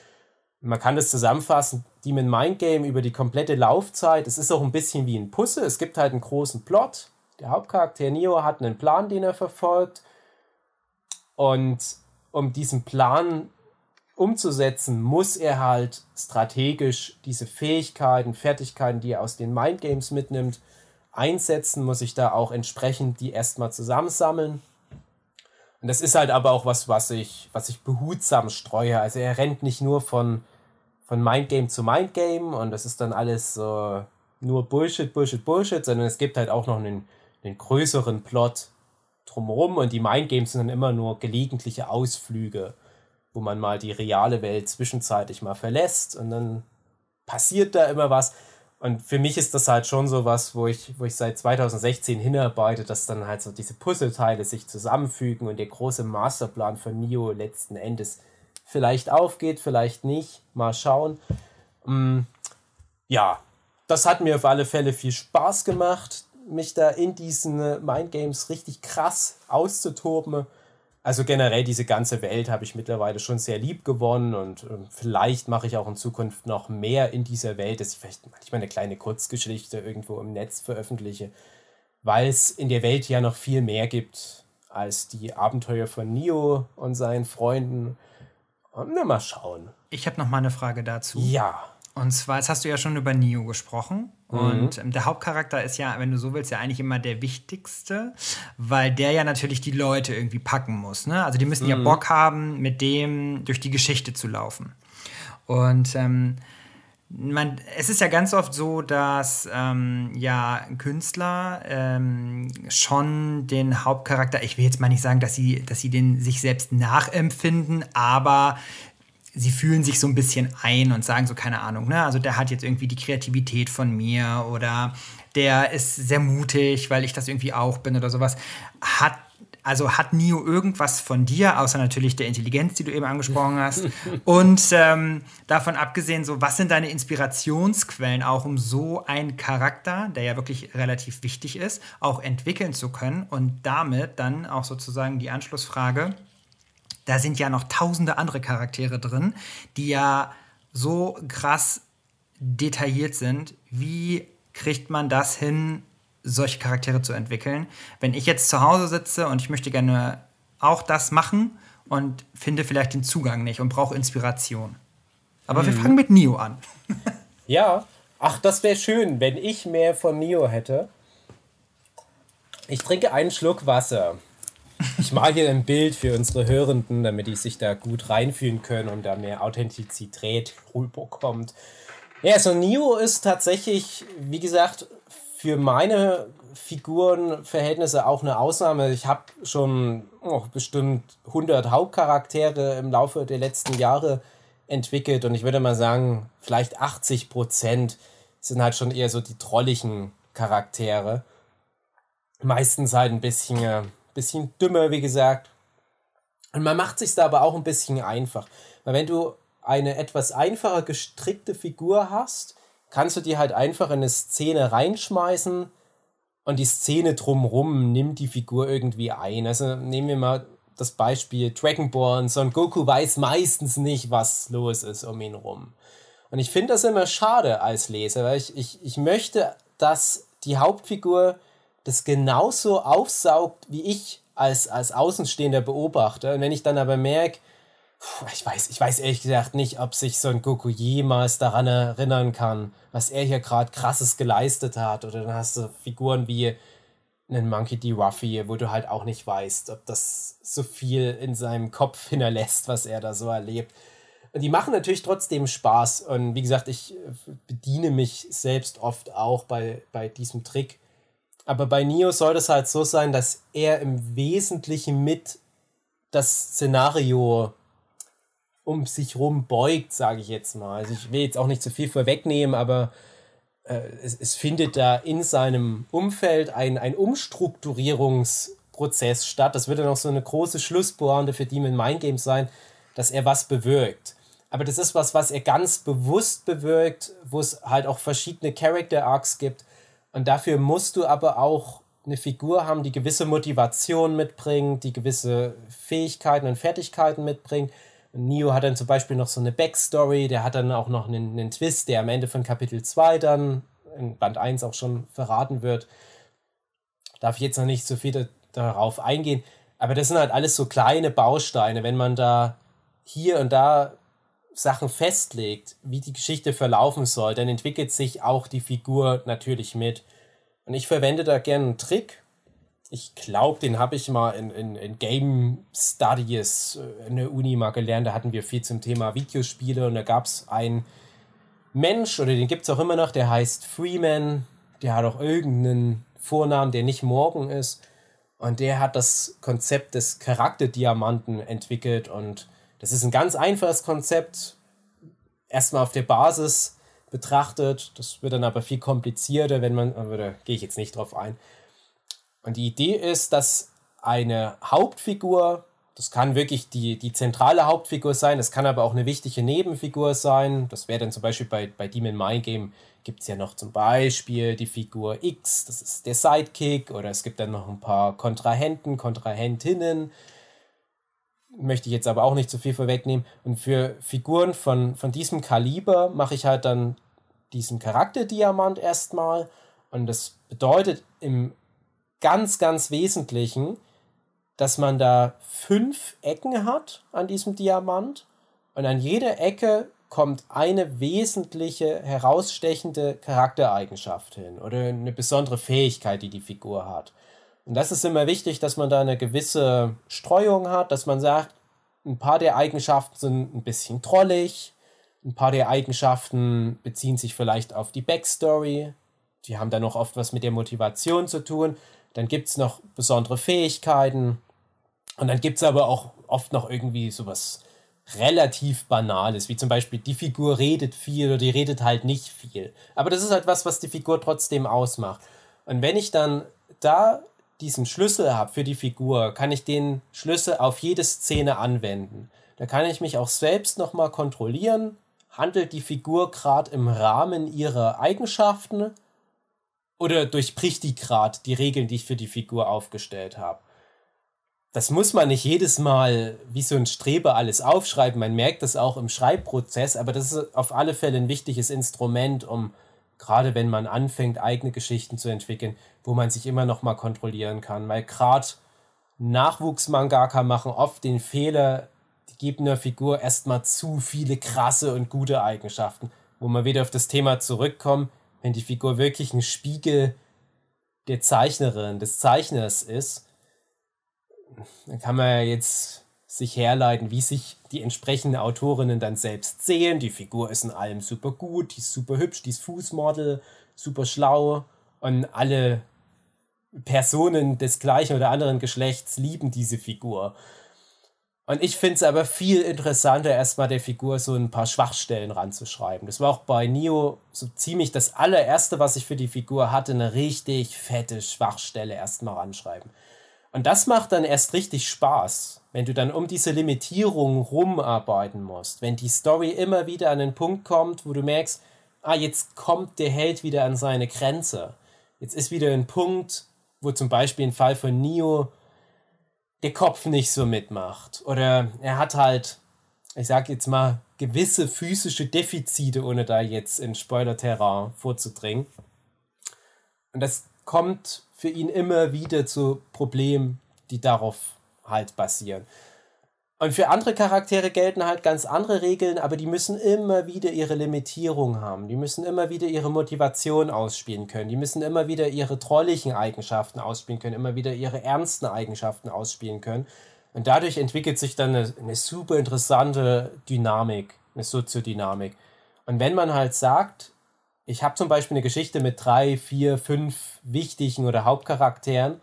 Man kann das zusammenfassen, Demon Mindgame über die komplette Laufzeit, es ist auch ein bisschen wie ein Pusse, es gibt halt einen großen Plot, der Hauptcharakter Neo hat einen Plan, den er verfolgt und um diesen Plan umzusetzen, muss er halt strategisch diese Fähigkeiten, Fertigkeiten, die er aus den Mindgames mitnimmt, einsetzen, muss ich da auch entsprechend die erstmal zusammensammeln. Und das ist halt aber auch was, was ich, was ich behutsam streue. Also er rennt nicht nur von, von Mindgame zu Mindgame und das ist dann alles so nur Bullshit, Bullshit, Bullshit, sondern es gibt halt auch noch einen, einen größeren Plot drumherum und die Mindgames sind dann immer nur gelegentliche Ausflüge wo man mal die reale Welt zwischenzeitlich mal verlässt und dann passiert da immer was. Und für mich ist das halt schon so was, wo ich, wo ich seit 2016 hinarbeite, dass dann halt so diese Puzzleteile sich zusammenfügen und der große Masterplan von Nio letzten Endes vielleicht aufgeht, vielleicht nicht. Mal schauen. Mm, ja, das hat mir auf alle Fälle viel Spaß gemacht, mich da in diesen Mindgames richtig krass auszutoben also generell diese ganze Welt habe ich mittlerweile schon sehr lieb gewonnen und ähm, vielleicht mache ich auch in Zukunft noch mehr in dieser Welt, dass ich vielleicht manchmal eine kleine Kurzgeschichte irgendwo im Netz veröffentliche, weil es in der Welt ja noch viel mehr gibt als die Abenteuer von Neo und seinen Freunden. Und ähm, na, mal schauen. Ich habe noch mal eine Frage dazu. Ja. Und zwar, jetzt hast du ja schon über Neo gesprochen. Mhm. Und ähm, der Hauptcharakter ist ja, wenn du so willst, ja eigentlich immer der wichtigste, weil der ja natürlich die Leute irgendwie packen muss. Ne? Also die müssen mhm. ja Bock haben, mit dem durch die Geschichte zu laufen. Und ähm, man, es ist ja ganz oft so, dass ähm, ja Künstler ähm, schon den Hauptcharakter, ich will jetzt mal nicht sagen, dass sie, dass sie den sich selbst nachempfinden, aber sie fühlen sich so ein bisschen ein und sagen so, keine Ahnung, ne, also der hat jetzt irgendwie die Kreativität von mir oder der ist sehr mutig, weil ich das irgendwie auch bin oder sowas. Hat also hat Nio irgendwas von dir, außer natürlich der Intelligenz, die du eben angesprochen hast. Und ähm, davon abgesehen, so was sind deine Inspirationsquellen auch, um so einen Charakter, der ja wirklich relativ wichtig ist, auch entwickeln zu können und damit dann auch sozusagen die Anschlussfrage, da sind ja noch tausende andere Charaktere drin, die ja so krass detailliert sind. Wie kriegt man das hin, solche Charaktere zu entwickeln? Wenn ich jetzt zu Hause sitze und ich möchte gerne auch das machen und finde vielleicht den Zugang nicht und brauche Inspiration. Aber mhm. wir fangen mit Nio an. ja, ach, das wäre schön, wenn ich mehr von Nio hätte. Ich trinke einen Schluck Wasser. Ich mache hier ein Bild für unsere Hörenden, damit die sich da gut reinfühlen können und da mehr Authentizität rüberkommt. Ja, so Neo ist tatsächlich, wie gesagt, für meine Figurenverhältnisse auch eine Ausnahme. Ich habe schon oh, bestimmt 100 Hauptcharaktere im Laufe der letzten Jahre entwickelt und ich würde mal sagen, vielleicht 80 Prozent sind halt schon eher so die trolligen Charaktere. Meistens halt ein bisschen äh, bisschen dümmer, wie gesagt. Und man macht sich da aber auch ein bisschen einfach. Weil wenn du eine etwas einfacher gestrickte Figur hast, kannst du die halt einfach in eine Szene reinschmeißen und die Szene drumrum nimmt die Figur irgendwie ein. Also nehmen wir mal das Beispiel Dragonborn, Son Goku weiß meistens nicht, was los ist um ihn rum. Und ich finde das immer schade als Leser, weil ich, ich, ich möchte, dass die Hauptfigur das genauso aufsaugt wie ich als, als außenstehender Beobachter. Und wenn ich dann aber merke, ich weiß, ich weiß ehrlich gesagt nicht, ob sich so ein Goku jemals daran erinnern kann, was er hier gerade krasses geleistet hat. Oder dann hast du Figuren wie einen Monkey D. Ruffy, wo du halt auch nicht weißt, ob das so viel in seinem Kopf hinterlässt, was er da so erlebt. Und die machen natürlich trotzdem Spaß. Und wie gesagt, ich äh, bediene mich selbst oft auch bei, bei diesem Trick aber bei Neo soll das halt so sein, dass er im Wesentlichen mit das Szenario um sich rum beugt, sage ich jetzt mal. Also ich will jetzt auch nicht zu viel vorwegnehmen, aber äh, es, es, findet da in seinem Umfeld ein, ein Umstrukturierungsprozess statt. Das wird dann auch so eine große Schlussbohrende für Demon Mind Games sein, dass er was bewirkt. Aber das ist was, was er ganz bewusst bewirkt, wo es halt auch verschiedene Character Arcs gibt und dafür musst du aber auch eine Figur haben, die gewisse Motivation mitbringt, die gewisse Fähigkeiten und Fertigkeiten mitbringt. Und Neo hat dann zum Beispiel noch so eine Backstory, der hat dann auch noch einen, einen Twist, der am Ende von Kapitel 2 dann in Band 1 auch schon verraten wird. Darf ich jetzt noch nicht so viel da, darauf eingehen. Aber das sind halt alles so kleine Bausteine, wenn man da hier und da Sachen festlegt, wie die Geschichte verlaufen soll, dann entwickelt sich auch die Figur natürlich mit. Und ich verwende da gerne einen Trick. Ich glaube, den habe ich mal in, in, in, Game Studies äh, in der Uni mal gelernt. Da hatten wir viel zum Thema Videospiele und da gab es einen Mensch, oder den gibt es auch immer noch, der heißt Freeman. Der hat auch irgendeinen Vornamen, der nicht Morgan ist. Und der hat das Konzept des Charakterdiamanten entwickelt und das ist ein ganz einfaches Konzept, erstmal auf der Basis betrachtet. Das wird dann aber viel komplizierter, wenn man, aber da gehe ich jetzt nicht drauf ein. Und die Idee ist, dass eine Hauptfigur, das kann wirklich die, die zentrale Hauptfigur sein, das kann aber auch eine wichtige Nebenfigur sein. Das wäre dann zum Beispiel bei, bei Demon Mind Game gibt es ja noch zum Beispiel die Figur X, das ist der Sidekick, oder es gibt dann noch ein paar Kontrahenten, Kontrahentinnen möchte ich jetzt aber auch nicht zu viel vorwegnehmen. Und für Figuren von, von diesem Kaliber mache ich halt dann diesen Charakterdiamant erstmal. Und das bedeutet im ganz, ganz Wesentlichen, dass man da fünf Ecken hat an diesem Diamant. Und an jeder Ecke kommt eine wesentliche, herausstechende Charaktereigenschaft hin oder eine besondere Fähigkeit, die die Figur hat. Und das ist immer wichtig, dass man da eine gewisse Streuung hat, dass man sagt, ein paar der Eigenschaften sind ein bisschen trollig, ein paar der Eigenschaften beziehen sich vielleicht auf die Backstory, die haben dann noch oft was mit der Motivation zu tun, dann gibt es noch besondere Fähigkeiten und dann gibt es aber auch oft noch irgendwie sowas relativ Banales, wie zum Beispiel die Figur redet viel oder die redet halt nicht viel. Aber das ist halt was, was die Figur trotzdem ausmacht. Und wenn ich dann da diesen Schlüssel habe für die Figur, kann ich den Schlüssel auf jede Szene anwenden. Da kann ich mich auch selbst nochmal kontrollieren, handelt die Figur gerade im Rahmen ihrer Eigenschaften oder durchbricht die gerade die Regeln, die ich für die Figur aufgestellt habe. Das muss man nicht jedes Mal wie so ein Streber alles aufschreiben. Man merkt das auch im Schreibprozess, aber das ist auf alle Fälle ein wichtiges Instrument, um gerade wenn man anfängt, eigene Geschichten zu entwickeln, wo man sich immer noch mal kontrollieren kann, weil gerade Nachwuchsmangaka machen oft den Fehler, die geben einer Figur erstmal zu viele krasse und gute Eigenschaften, wo man wieder auf das Thema zurückkommen, wenn die Figur wirklich ein Spiegel der Zeichnerin, des Zeichners ist, dann kann man ja jetzt sich herleiten, wie sich die entsprechenden Autorinnen dann selbst sehen. Die Figur ist in allem super gut, die ist super hübsch, die ist Fußmodel, super schlau und alle Personen des gleichen oder anderen Geschlechts lieben diese Figur. Und ich finde es aber viel interessanter, erstmal der Figur so ein paar Schwachstellen ranzuschreiben. Das war auch bei Neo so ziemlich das allererste, was ich für die Figur hatte, eine richtig fette Schwachstelle erstmal ranschreiben. Und das macht dann erst richtig Spaß, wenn du dann um diese Limitierung rumarbeiten musst. Wenn die Story immer wieder an den Punkt kommt, wo du merkst, ah, jetzt kommt der Held wieder an seine Grenze. Jetzt ist wieder ein Punkt, wo zum Beispiel im Fall von Neo der Kopf nicht so mitmacht. Oder er hat halt, ich sag jetzt mal, gewisse physische Defizite, ohne da jetzt in Spoiler-Terrain vorzudringen. Und das kommt für ihn immer wieder zu Problemen, die darauf halt basieren. Und für andere Charaktere gelten halt ganz andere Regeln, aber die müssen immer wieder ihre Limitierung haben. Die müssen immer wieder ihre Motivation ausspielen können. Die müssen immer wieder ihre trolligen Eigenschaften ausspielen können, immer wieder ihre ernsten Eigenschaften ausspielen können. Und dadurch entwickelt sich dann eine, eine super interessante Dynamik, eine Soziodynamik. Und wenn man halt sagt, ich habe zum Beispiel eine Geschichte mit drei, vier, fünf wichtigen oder Hauptcharakteren,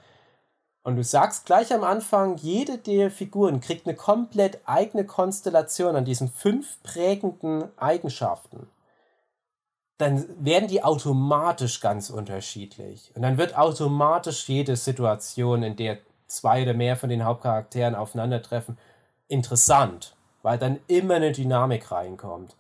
und du sagst gleich am Anfang, jede der Figuren kriegt eine komplett eigene Konstellation an diesen fünf prägenden Eigenschaften. Dann werden die automatisch ganz unterschiedlich. Und dann wird automatisch jede Situation, in der zwei oder mehr von den Hauptcharakteren aufeinandertreffen, interessant, weil dann immer eine Dynamik reinkommt.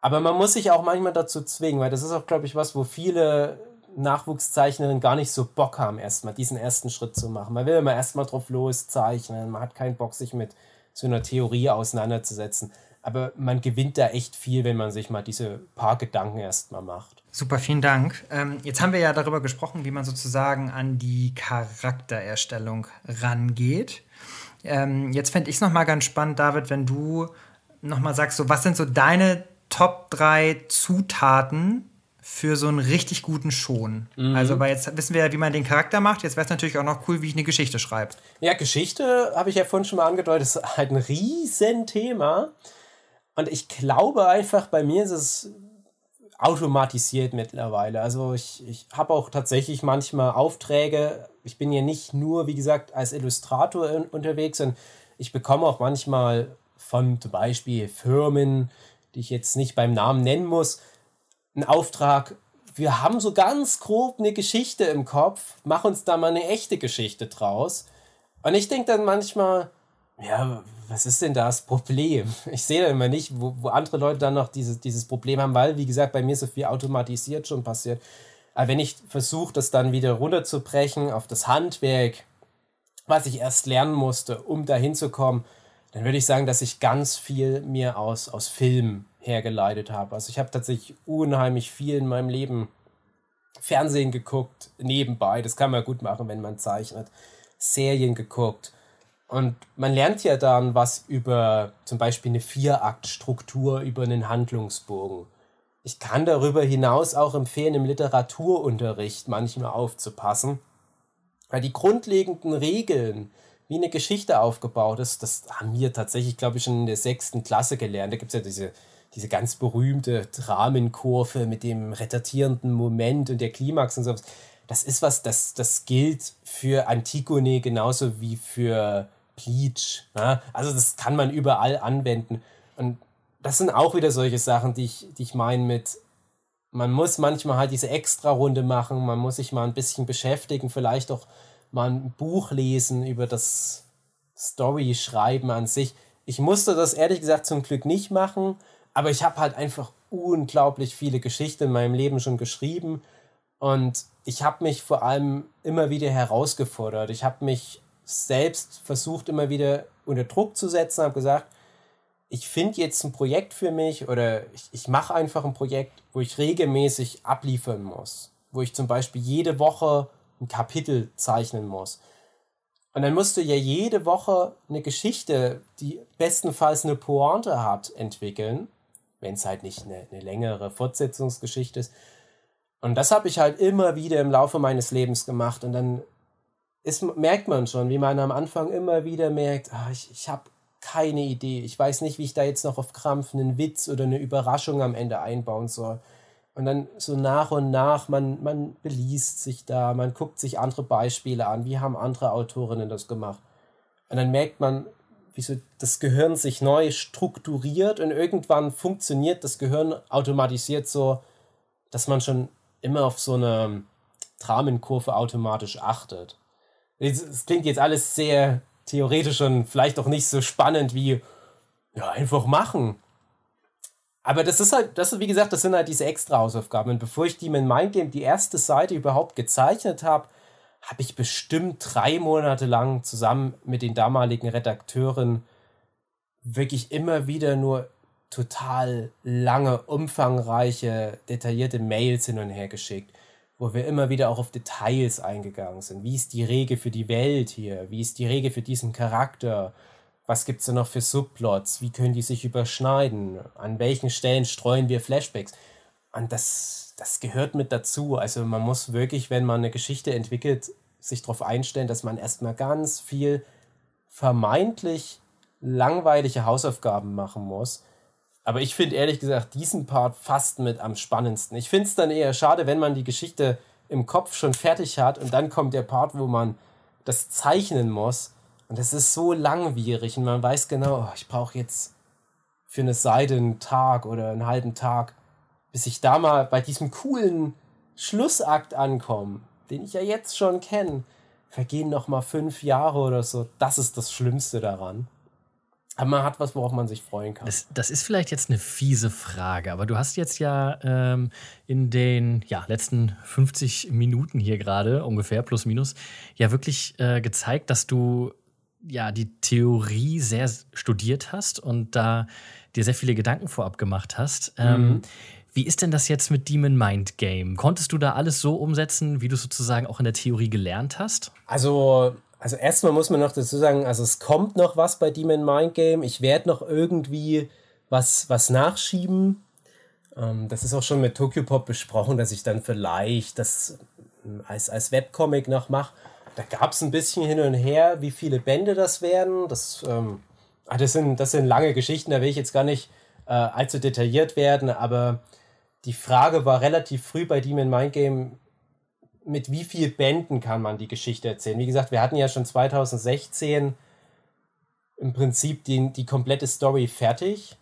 Aber man muss sich auch manchmal dazu zwingen, weil das ist auch, glaube ich, was, wo viele Nachwuchszeichnerin gar nicht so Bock haben, erstmal diesen ersten Schritt zu machen. Man will immer erstmal drauf loszeichnen, man hat keinen Bock, sich mit so einer Theorie auseinanderzusetzen. Aber man gewinnt da echt viel, wenn man sich mal diese paar Gedanken erstmal macht. Super, vielen Dank. Ähm, jetzt haben wir ja darüber gesprochen, wie man sozusagen an die Charaktererstellung rangeht. Ähm, jetzt fände ich es nochmal ganz spannend, David, wenn du nochmal sagst, so, was sind so deine Top 3 Zutaten, für so einen richtig guten Schon. Mhm. Also, weil jetzt wissen wir ja, wie man den Charakter macht. Jetzt wäre es natürlich auch noch cool, wie ich eine Geschichte schreibe. Ja, Geschichte habe ich ja vorhin schon mal angedeutet, ist halt ein Riesenthema. Und ich glaube einfach, bei mir ist es automatisiert mittlerweile. Also ich, ich habe auch tatsächlich manchmal Aufträge. Ich bin ja nicht nur, wie gesagt, als Illustrator in, unterwegs, sondern ich bekomme auch manchmal von zum Beispiel Firmen, die ich jetzt nicht beim Namen nennen muss, einen Auftrag, wir haben so ganz grob eine Geschichte im Kopf, mach uns da mal eine echte Geschichte draus. Und ich denke dann manchmal, ja, was ist denn das Problem? Ich sehe da immer nicht, wo, wo andere Leute dann noch dieses, dieses Problem haben, weil, wie gesagt, bei mir so viel automatisiert schon passiert. Aber wenn ich versuche, das dann wieder runterzubrechen auf das Handwerk, was ich erst lernen musste, um da hinzukommen, dann würde ich sagen, dass ich ganz viel mir aus, aus Filmen hergeleitet habe. Also ich habe tatsächlich unheimlich viel in meinem Leben Fernsehen geguckt, nebenbei, das kann man gut machen, wenn man zeichnet, Serien geguckt. Und man lernt ja dann was über zum Beispiel eine Vieraktstruktur, über einen Handlungsbogen. Ich kann darüber hinaus auch empfehlen, im Literaturunterricht manchmal aufzupassen, weil die grundlegenden Regeln, wie eine Geschichte aufgebaut ist, das haben wir tatsächlich, glaube ich, schon in der sechsten Klasse gelernt. Da gibt es ja diese diese ganz berühmte Dramenkurve mit dem retardierenden Moment und der Klimax und so. Das ist was, das, das gilt für Antigone genauso wie für Bleach. Ne? Also das kann man überall anwenden. Und das sind auch wieder solche Sachen, die ich, die ich meine mit, man muss manchmal halt diese Extra-Runde machen, man muss sich mal ein bisschen beschäftigen, vielleicht auch mal ein Buch lesen über das Story-Schreiben an sich. Ich musste das ehrlich gesagt zum Glück nicht machen, aber ich habe halt einfach unglaublich viele Geschichten in meinem Leben schon geschrieben und ich habe mich vor allem immer wieder herausgefordert. Ich habe mich selbst versucht, immer wieder unter Druck zu setzen, habe gesagt, ich finde jetzt ein Projekt für mich oder ich, ich mache einfach ein Projekt, wo ich regelmäßig abliefern muss, wo ich zum Beispiel jede Woche ein Kapitel zeichnen muss. Und dann musst du ja jede Woche eine Geschichte, die bestenfalls eine Pointe hat, entwickeln wenn es halt nicht eine, eine längere Fortsetzungsgeschichte ist. Und das habe ich halt immer wieder im Laufe meines Lebens gemacht. Und dann ist, merkt man schon, wie man am Anfang immer wieder merkt, ah, ich, ich habe keine Idee. Ich weiß nicht, wie ich da jetzt noch auf Krampf einen Witz oder eine Überraschung am Ende einbauen soll. Und dann so nach und nach, man, man beliest sich da, man guckt sich andere Beispiele an, wie haben andere Autorinnen das gemacht. Und dann merkt man, wie so das Gehirn sich neu strukturiert und irgendwann funktioniert das Gehirn automatisiert so, dass man schon immer auf so eine Dramenkurve ähm, automatisch achtet. Es klingt jetzt alles sehr theoretisch und vielleicht auch nicht so spannend wie ja, einfach machen. Aber das ist halt, das ist, wie gesagt, das sind halt diese extra Hausaufgaben. Und bevor ich die in Mindgame die erste Seite überhaupt gezeichnet habe, habe ich bestimmt drei Monate lang zusammen mit den damaligen Redakteuren wirklich immer wieder nur total lange, umfangreiche, detaillierte Mails hin und her geschickt, wo wir immer wieder auch auf Details eingegangen sind. Wie ist die Regel für die Welt hier? Wie ist die Regel für diesen Charakter? Was gibt es da noch für Subplots? Wie können die sich überschneiden? An welchen Stellen streuen wir Flashbacks? Und das, das gehört mit dazu. Also man muss wirklich, wenn man eine Geschichte entwickelt, sich darauf einstellen, dass man erstmal ganz viel vermeintlich langweilige Hausaufgaben machen muss. Aber ich finde ehrlich gesagt diesen Part fast mit am spannendsten. Ich finde es dann eher schade, wenn man die Geschichte im Kopf schon fertig hat und dann kommt der Part, wo man das zeichnen muss. Und das ist so langwierig und man weiß genau, oh, ich brauche jetzt für eine Seite einen Tag oder einen halben Tag bis ich da mal bei diesem coolen Schlussakt ankomme, den ich ja jetzt schon kenne, vergehen noch mal fünf Jahre oder so. Das ist das Schlimmste daran. Aber man hat was, worauf man sich freuen kann. Das, das ist vielleicht jetzt eine fiese Frage, aber du hast jetzt ja ähm, in den ja, letzten 50 Minuten hier gerade, ungefähr plus minus, ja wirklich äh, gezeigt, dass du ja die Theorie sehr studiert hast und da dir sehr viele Gedanken vorab gemacht hast. Ähm, mhm. Ähm, wie ist denn das jetzt mit Demon Mind Game? Konntest du da alles so umsetzen, wie du sozusagen auch in der Theorie gelernt hast? Also, also erstmal muss man noch dazu sagen, also es kommt noch was bei Demon Mind Game. Ich werde noch irgendwie was, was nachschieben. Ähm, das ist auch schon mit Tokyo Pop besprochen, dass ich dann vielleicht das ähm, als, als Webcomic noch mache. Da gab es ein bisschen hin und her, wie viele Bände das werden. Das, ähm, ah, das, sind, das sind lange Geschichten, da will ich jetzt gar nicht äh, allzu detailliert werden, aber die Frage war relativ früh bei Demon Mind Game, mit wie vielen Bänden kann man die Geschichte erzählen? Wie gesagt, wir hatten ja schon 2016 im Prinzip die, die komplette Story fertig.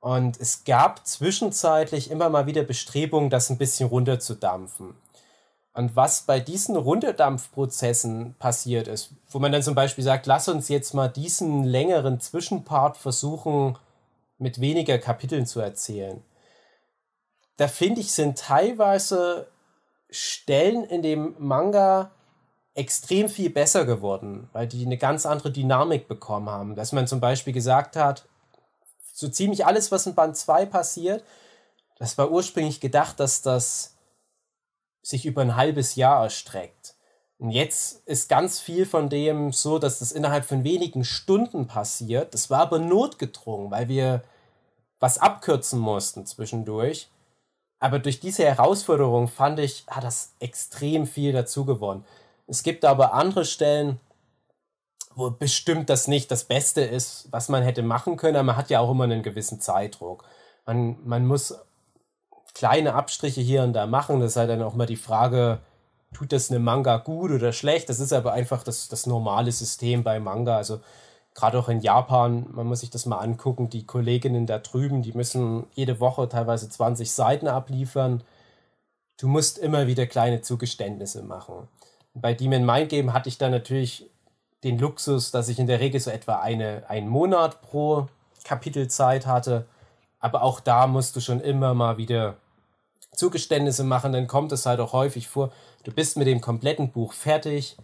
Und es gab zwischenzeitlich immer mal wieder Bestrebungen, das ein bisschen runterzudampfen. Und was bei diesen Runterdampfprozessen passiert ist, wo man dann zum Beispiel sagt, lass uns jetzt mal diesen längeren Zwischenpart versuchen, mit weniger Kapiteln zu erzählen da finde ich, sind teilweise Stellen in dem Manga extrem viel besser geworden, weil die eine ganz andere Dynamik bekommen haben. Dass man zum Beispiel gesagt hat, so ziemlich alles, was in Band 2 passiert, das war ursprünglich gedacht, dass das sich über ein halbes Jahr erstreckt. Und jetzt ist ganz viel von dem so, dass das innerhalb von wenigen Stunden passiert. Das war aber notgedrungen, weil wir was abkürzen mussten zwischendurch. Aber durch diese Herausforderung fand ich, hat das extrem viel dazu gewonnen. Es gibt aber andere Stellen, wo bestimmt das nicht das Beste ist, was man hätte machen können, aber man hat ja auch immer einen gewissen Zeitdruck. Man, man muss kleine Abstriche hier und da machen. Das ist halt dann auch mal die Frage, tut das eine Manga gut oder schlecht? Das ist aber einfach das, das normale System bei Manga. Also gerade auch in Japan, man muss sich das mal angucken, die Kolleginnen da drüben, die müssen jede Woche teilweise 20 Seiten abliefern. Du musst immer wieder kleine Zugeständnisse machen. Bei Demon Mind Game hatte ich da natürlich den Luxus, dass ich in der Regel so etwa eine, einen Monat pro Kapitel Zeit hatte. Aber auch da musst du schon immer mal wieder Zugeständnisse machen. Dann kommt es halt auch häufig vor, du bist mit dem kompletten Buch fertig,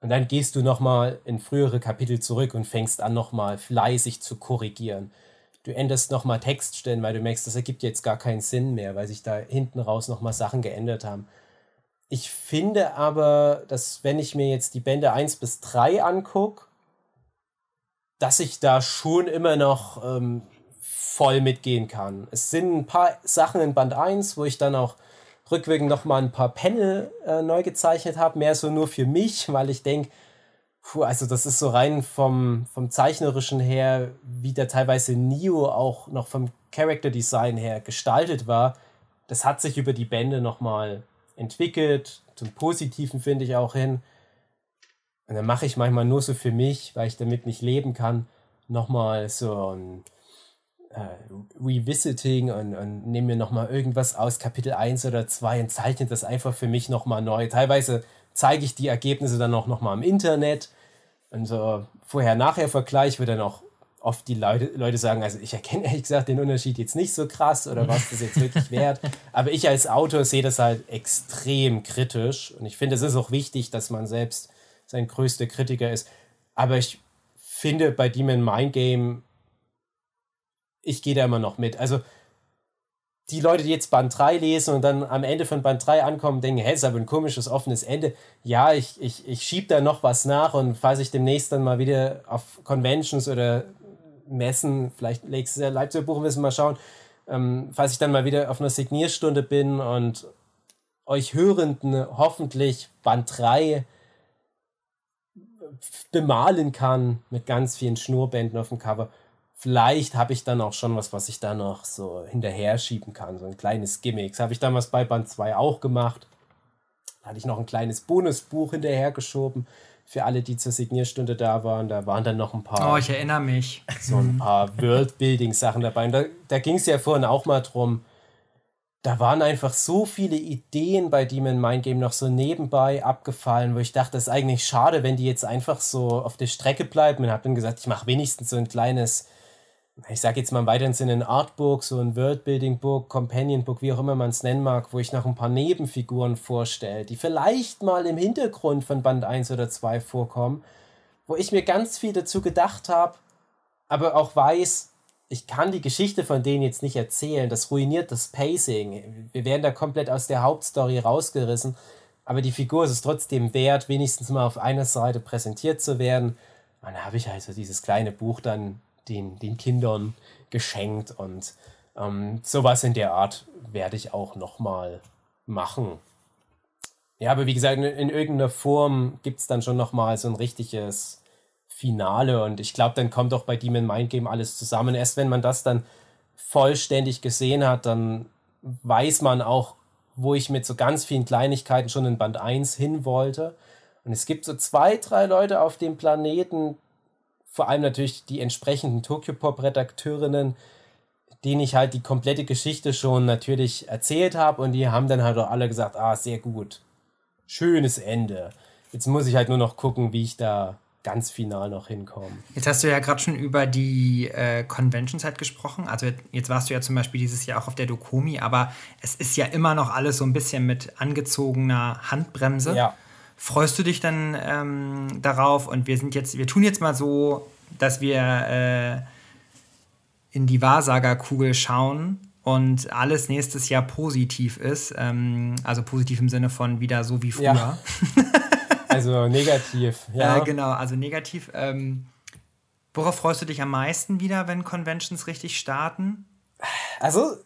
und dann gehst du nochmal in frühere Kapitel zurück und fängst an, nochmal fleißig zu korrigieren. Du änderst nochmal Textstellen, weil du merkst, das ergibt jetzt gar keinen Sinn mehr, weil sich da hinten raus nochmal Sachen geändert haben. Ich finde aber, dass wenn ich mir jetzt die Bände 1 bis 3 angucke, dass ich da schon immer noch ähm, voll mitgehen kann. Es sind ein paar Sachen in Band 1, wo ich dann auch rückwirkend nochmal ein paar Panel äh, neu gezeichnet habe, mehr so nur für mich, weil ich denke, also das ist so rein vom, vom Zeichnerischen her, wie der teilweise Neo auch noch vom Character Design her gestaltet war, das hat sich über die Bände nochmal entwickelt, zum Positiven finde ich auch hin. Und dann mache ich manchmal nur so für mich, weil ich damit nicht leben kann, nochmal so ein äh, Revisiting und, und nehme mir nochmal irgendwas aus Kapitel 1 oder 2 und zeichne das einfach für mich nochmal neu. Teilweise zeige ich die Ergebnisse dann auch nochmal im Internet. Und so Vorher-Nachher-Vergleich wird dann auch oft die Leute, Leute sagen, also ich erkenne ehrlich gesagt den Unterschied jetzt nicht so krass oder was das jetzt wirklich wert. Aber ich als Autor sehe das halt extrem kritisch und ich finde, es ist auch wichtig, dass man selbst sein größter Kritiker ist. Aber ich finde, bei Demon Mind Game ich gehe da immer noch mit. Also die Leute, die jetzt Band 3 lesen und dann am Ende von Band 3 ankommen, denken, hey, ist aber ein komisches, offenes Ende. Ja, ich, ich, ich schiebe da noch was nach und falls ich demnächst dann mal wieder auf Conventions oder Messen, vielleicht Leipziger Buchmessen mal schauen, ähm, falls ich dann mal wieder auf einer Signierstunde bin und euch Hörenden hoffentlich Band 3 bemalen kann mit ganz vielen Schnurrbänden auf dem Cover vielleicht habe ich dann auch schon was, was ich da noch so hinterher schieben kann, so ein kleines Gimmick. Das habe ich damals bei Band 2 auch gemacht. Da hatte ich noch ein kleines Bonusbuch hinterher geschoben für alle, die zur Signierstunde da waren. Da waren dann noch ein paar. Oh, ich erinnere mich. So ein paar Worldbuilding-Sachen dabei. Und da, da ging es ja vorhin auch mal drum. Da waren einfach so viele Ideen bei Demon Mind Game noch so nebenbei abgefallen, wo ich dachte, das ist eigentlich schade, wenn die jetzt einfach so auf der Strecke bleiben. Und habe dann gesagt, ich mache wenigstens so ein kleines ich sage jetzt mal im weiteren Sinne ein Artbook, so ein Worldbuilding-Book, Companion-Book, wie auch immer man es nennen mag, wo ich noch ein paar Nebenfiguren vorstelle, die vielleicht mal im Hintergrund von Band 1 oder 2 vorkommen, wo ich mir ganz viel dazu gedacht habe, aber auch weiß, ich kann die Geschichte von denen jetzt nicht erzählen, das ruiniert das Pacing. Wir werden da komplett aus der Hauptstory rausgerissen, aber die Figur ist es trotzdem wert, wenigstens mal auf einer Seite präsentiert zu werden. Und da habe ich also dieses kleine Buch dann den, den Kindern geschenkt und ähm, sowas in der Art werde ich auch nochmal machen. Ja, aber wie gesagt, in, in irgendeiner Form gibt es dann schon nochmal so ein richtiges Finale und ich glaube, dann kommt auch bei Demon Mind Game alles zusammen. Erst wenn man das dann vollständig gesehen hat, dann weiß man auch, wo ich mit so ganz vielen Kleinigkeiten schon in Band 1 hin wollte. Und es gibt so zwei, drei Leute auf dem Planeten, vor allem natürlich die entsprechenden Tokyo Pop Redakteurinnen, denen ich halt die komplette Geschichte schon natürlich erzählt habe und die haben dann halt auch alle gesagt, ah, sehr gut. Schönes Ende. Jetzt muss ich halt nur noch gucken, wie ich da ganz final noch hinkomme. Jetzt hast du ja gerade schon über die äh, Conventions halt gesprochen. Also jetzt, jetzt warst du ja zum Beispiel dieses Jahr auch auf der Dokomi, aber es ist ja immer noch alles so ein bisschen mit angezogener Handbremse. Ja. Freust du dich dann ähm, darauf? Und wir sind jetzt, wir tun jetzt mal so, dass wir äh, in die Wahrsagerkugel schauen und alles nächstes Jahr positiv ist. Ähm, also positiv im Sinne von wieder so wie früher. Ja. Also negativ, ja. Äh, genau, also negativ. Ähm, worauf freust du dich am meisten wieder, wenn Conventions richtig starten? also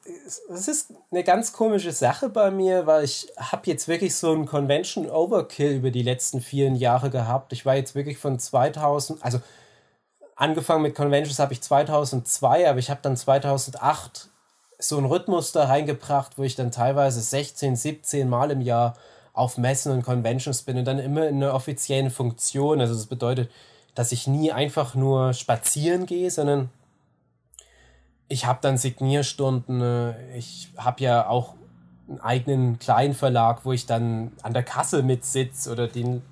es ist eine ganz komische Sache bei mir, weil ich habe jetzt wirklich so einen Convention Overkill über die letzten vielen Jahre gehabt. Ich war jetzt wirklich von 2000, also angefangen mit Conventions habe ich 2002, aber ich habe dann 2008 so einen Rhythmus da reingebracht, wo ich dann teilweise 16, 17 Mal im Jahr auf Messen und Conventions bin und dann immer in einer offiziellen Funktion. Also das bedeutet, dass ich nie einfach nur spazieren gehe, sondern ich habe dann Signierstunden, äh, ich habe ja auch einen eigenen kleinen Verlag, wo ich dann an der Kasse mitsitze oder den,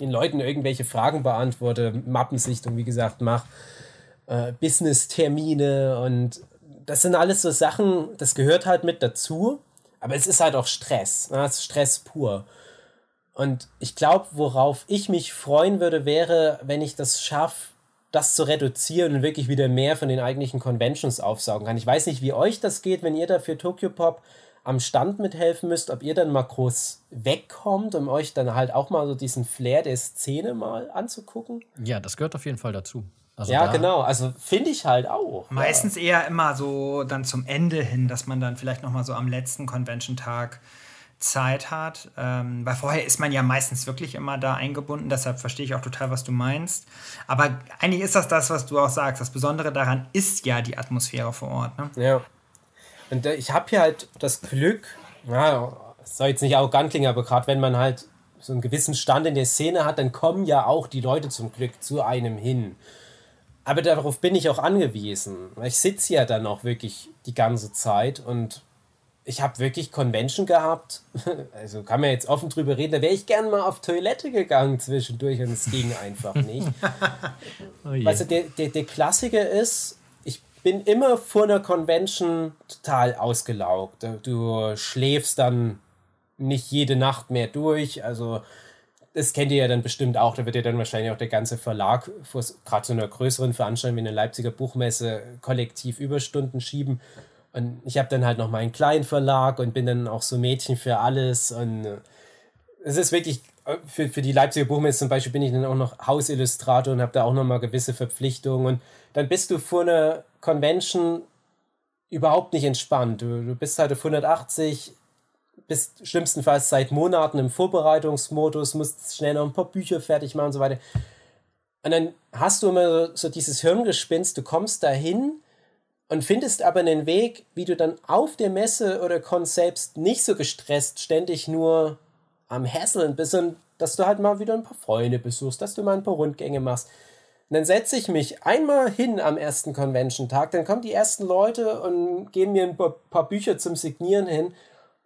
den Leuten irgendwelche Fragen beantworte, Mappensichtung, wie gesagt, mache, äh, Business-Termine und das sind alles so Sachen, das gehört halt mit dazu, aber es ist halt auch Stress, ne? es ist Stress pur. Und ich glaube, worauf ich mich freuen würde, wäre, wenn ich das schaffe, das zu reduzieren und wirklich wieder mehr von den eigentlichen Conventions aufsaugen kann. Ich weiß nicht, wie euch das geht, wenn ihr dafür Tokyo Pop am Stand mithelfen müsst, ob ihr dann mal groß wegkommt, um euch dann halt auch mal so diesen Flair der Szene mal anzugucken. Ja, das gehört auf jeden Fall dazu. Also ja, da genau. Also finde ich halt auch. Meistens ja. eher immer so dann zum Ende hin, dass man dann vielleicht noch mal so am letzten Convention-Tag Zeit hat. Ähm, weil vorher ist man ja meistens wirklich immer da eingebunden, deshalb verstehe ich auch total, was du meinst. Aber eigentlich ist das das, was du auch sagst. Das Besondere daran ist ja die Atmosphäre vor Ort. Ne? Ja. Und äh, ich habe hier halt das Glück, ja, soll jetzt nicht arrogant klingen, aber gerade wenn man halt so einen gewissen Stand in der Szene hat, dann kommen ja auch die Leute zum Glück zu einem hin. Aber darauf bin ich auch angewiesen. Ich sitze ja dann auch wirklich die ganze Zeit und ich habe wirklich Convention gehabt. Also kann man jetzt offen drüber reden. Da wäre ich gern mal auf Toilette gegangen zwischendurch und es ging einfach nicht. oh also der, der, der Klassiker ist, ich bin immer vor einer Convention total ausgelaugt. Du schläfst dann nicht jede Nacht mehr durch. Also das kennt ihr ja dann bestimmt auch. Da wird ja dann wahrscheinlich auch der ganze Verlag, gerade zu einer größeren Veranstaltung wie einer Leipziger Buchmesse, kollektiv Überstunden schieben. Und ich habe dann halt noch meinen kleinen Verlag und bin dann auch so Mädchen für alles. Und äh, es ist wirklich, äh, für, für die Leipziger Buchmesse zum Beispiel bin ich dann auch noch Hausillustrator und habe da auch noch mal gewisse Verpflichtungen. Und dann bist du vor einer Convention überhaupt nicht entspannt. Du, du bist halt auf 180, bist schlimmstenfalls seit Monaten im Vorbereitungsmodus, musst schnell noch ein paar Bücher fertig machen und so weiter. Und dann hast du immer so, so dieses Hirngespinst, du kommst dahin und findest aber einen Weg, wie du dann auf der Messe oder Con selbst nicht so gestresst ständig nur am Hasseln bist und dass du halt mal wieder ein paar Freunde besuchst, dass du mal ein paar Rundgänge machst. Und dann setze ich mich einmal hin am ersten Convention-Tag, dann kommen die ersten Leute und geben mir ein paar Bücher zum Signieren hin.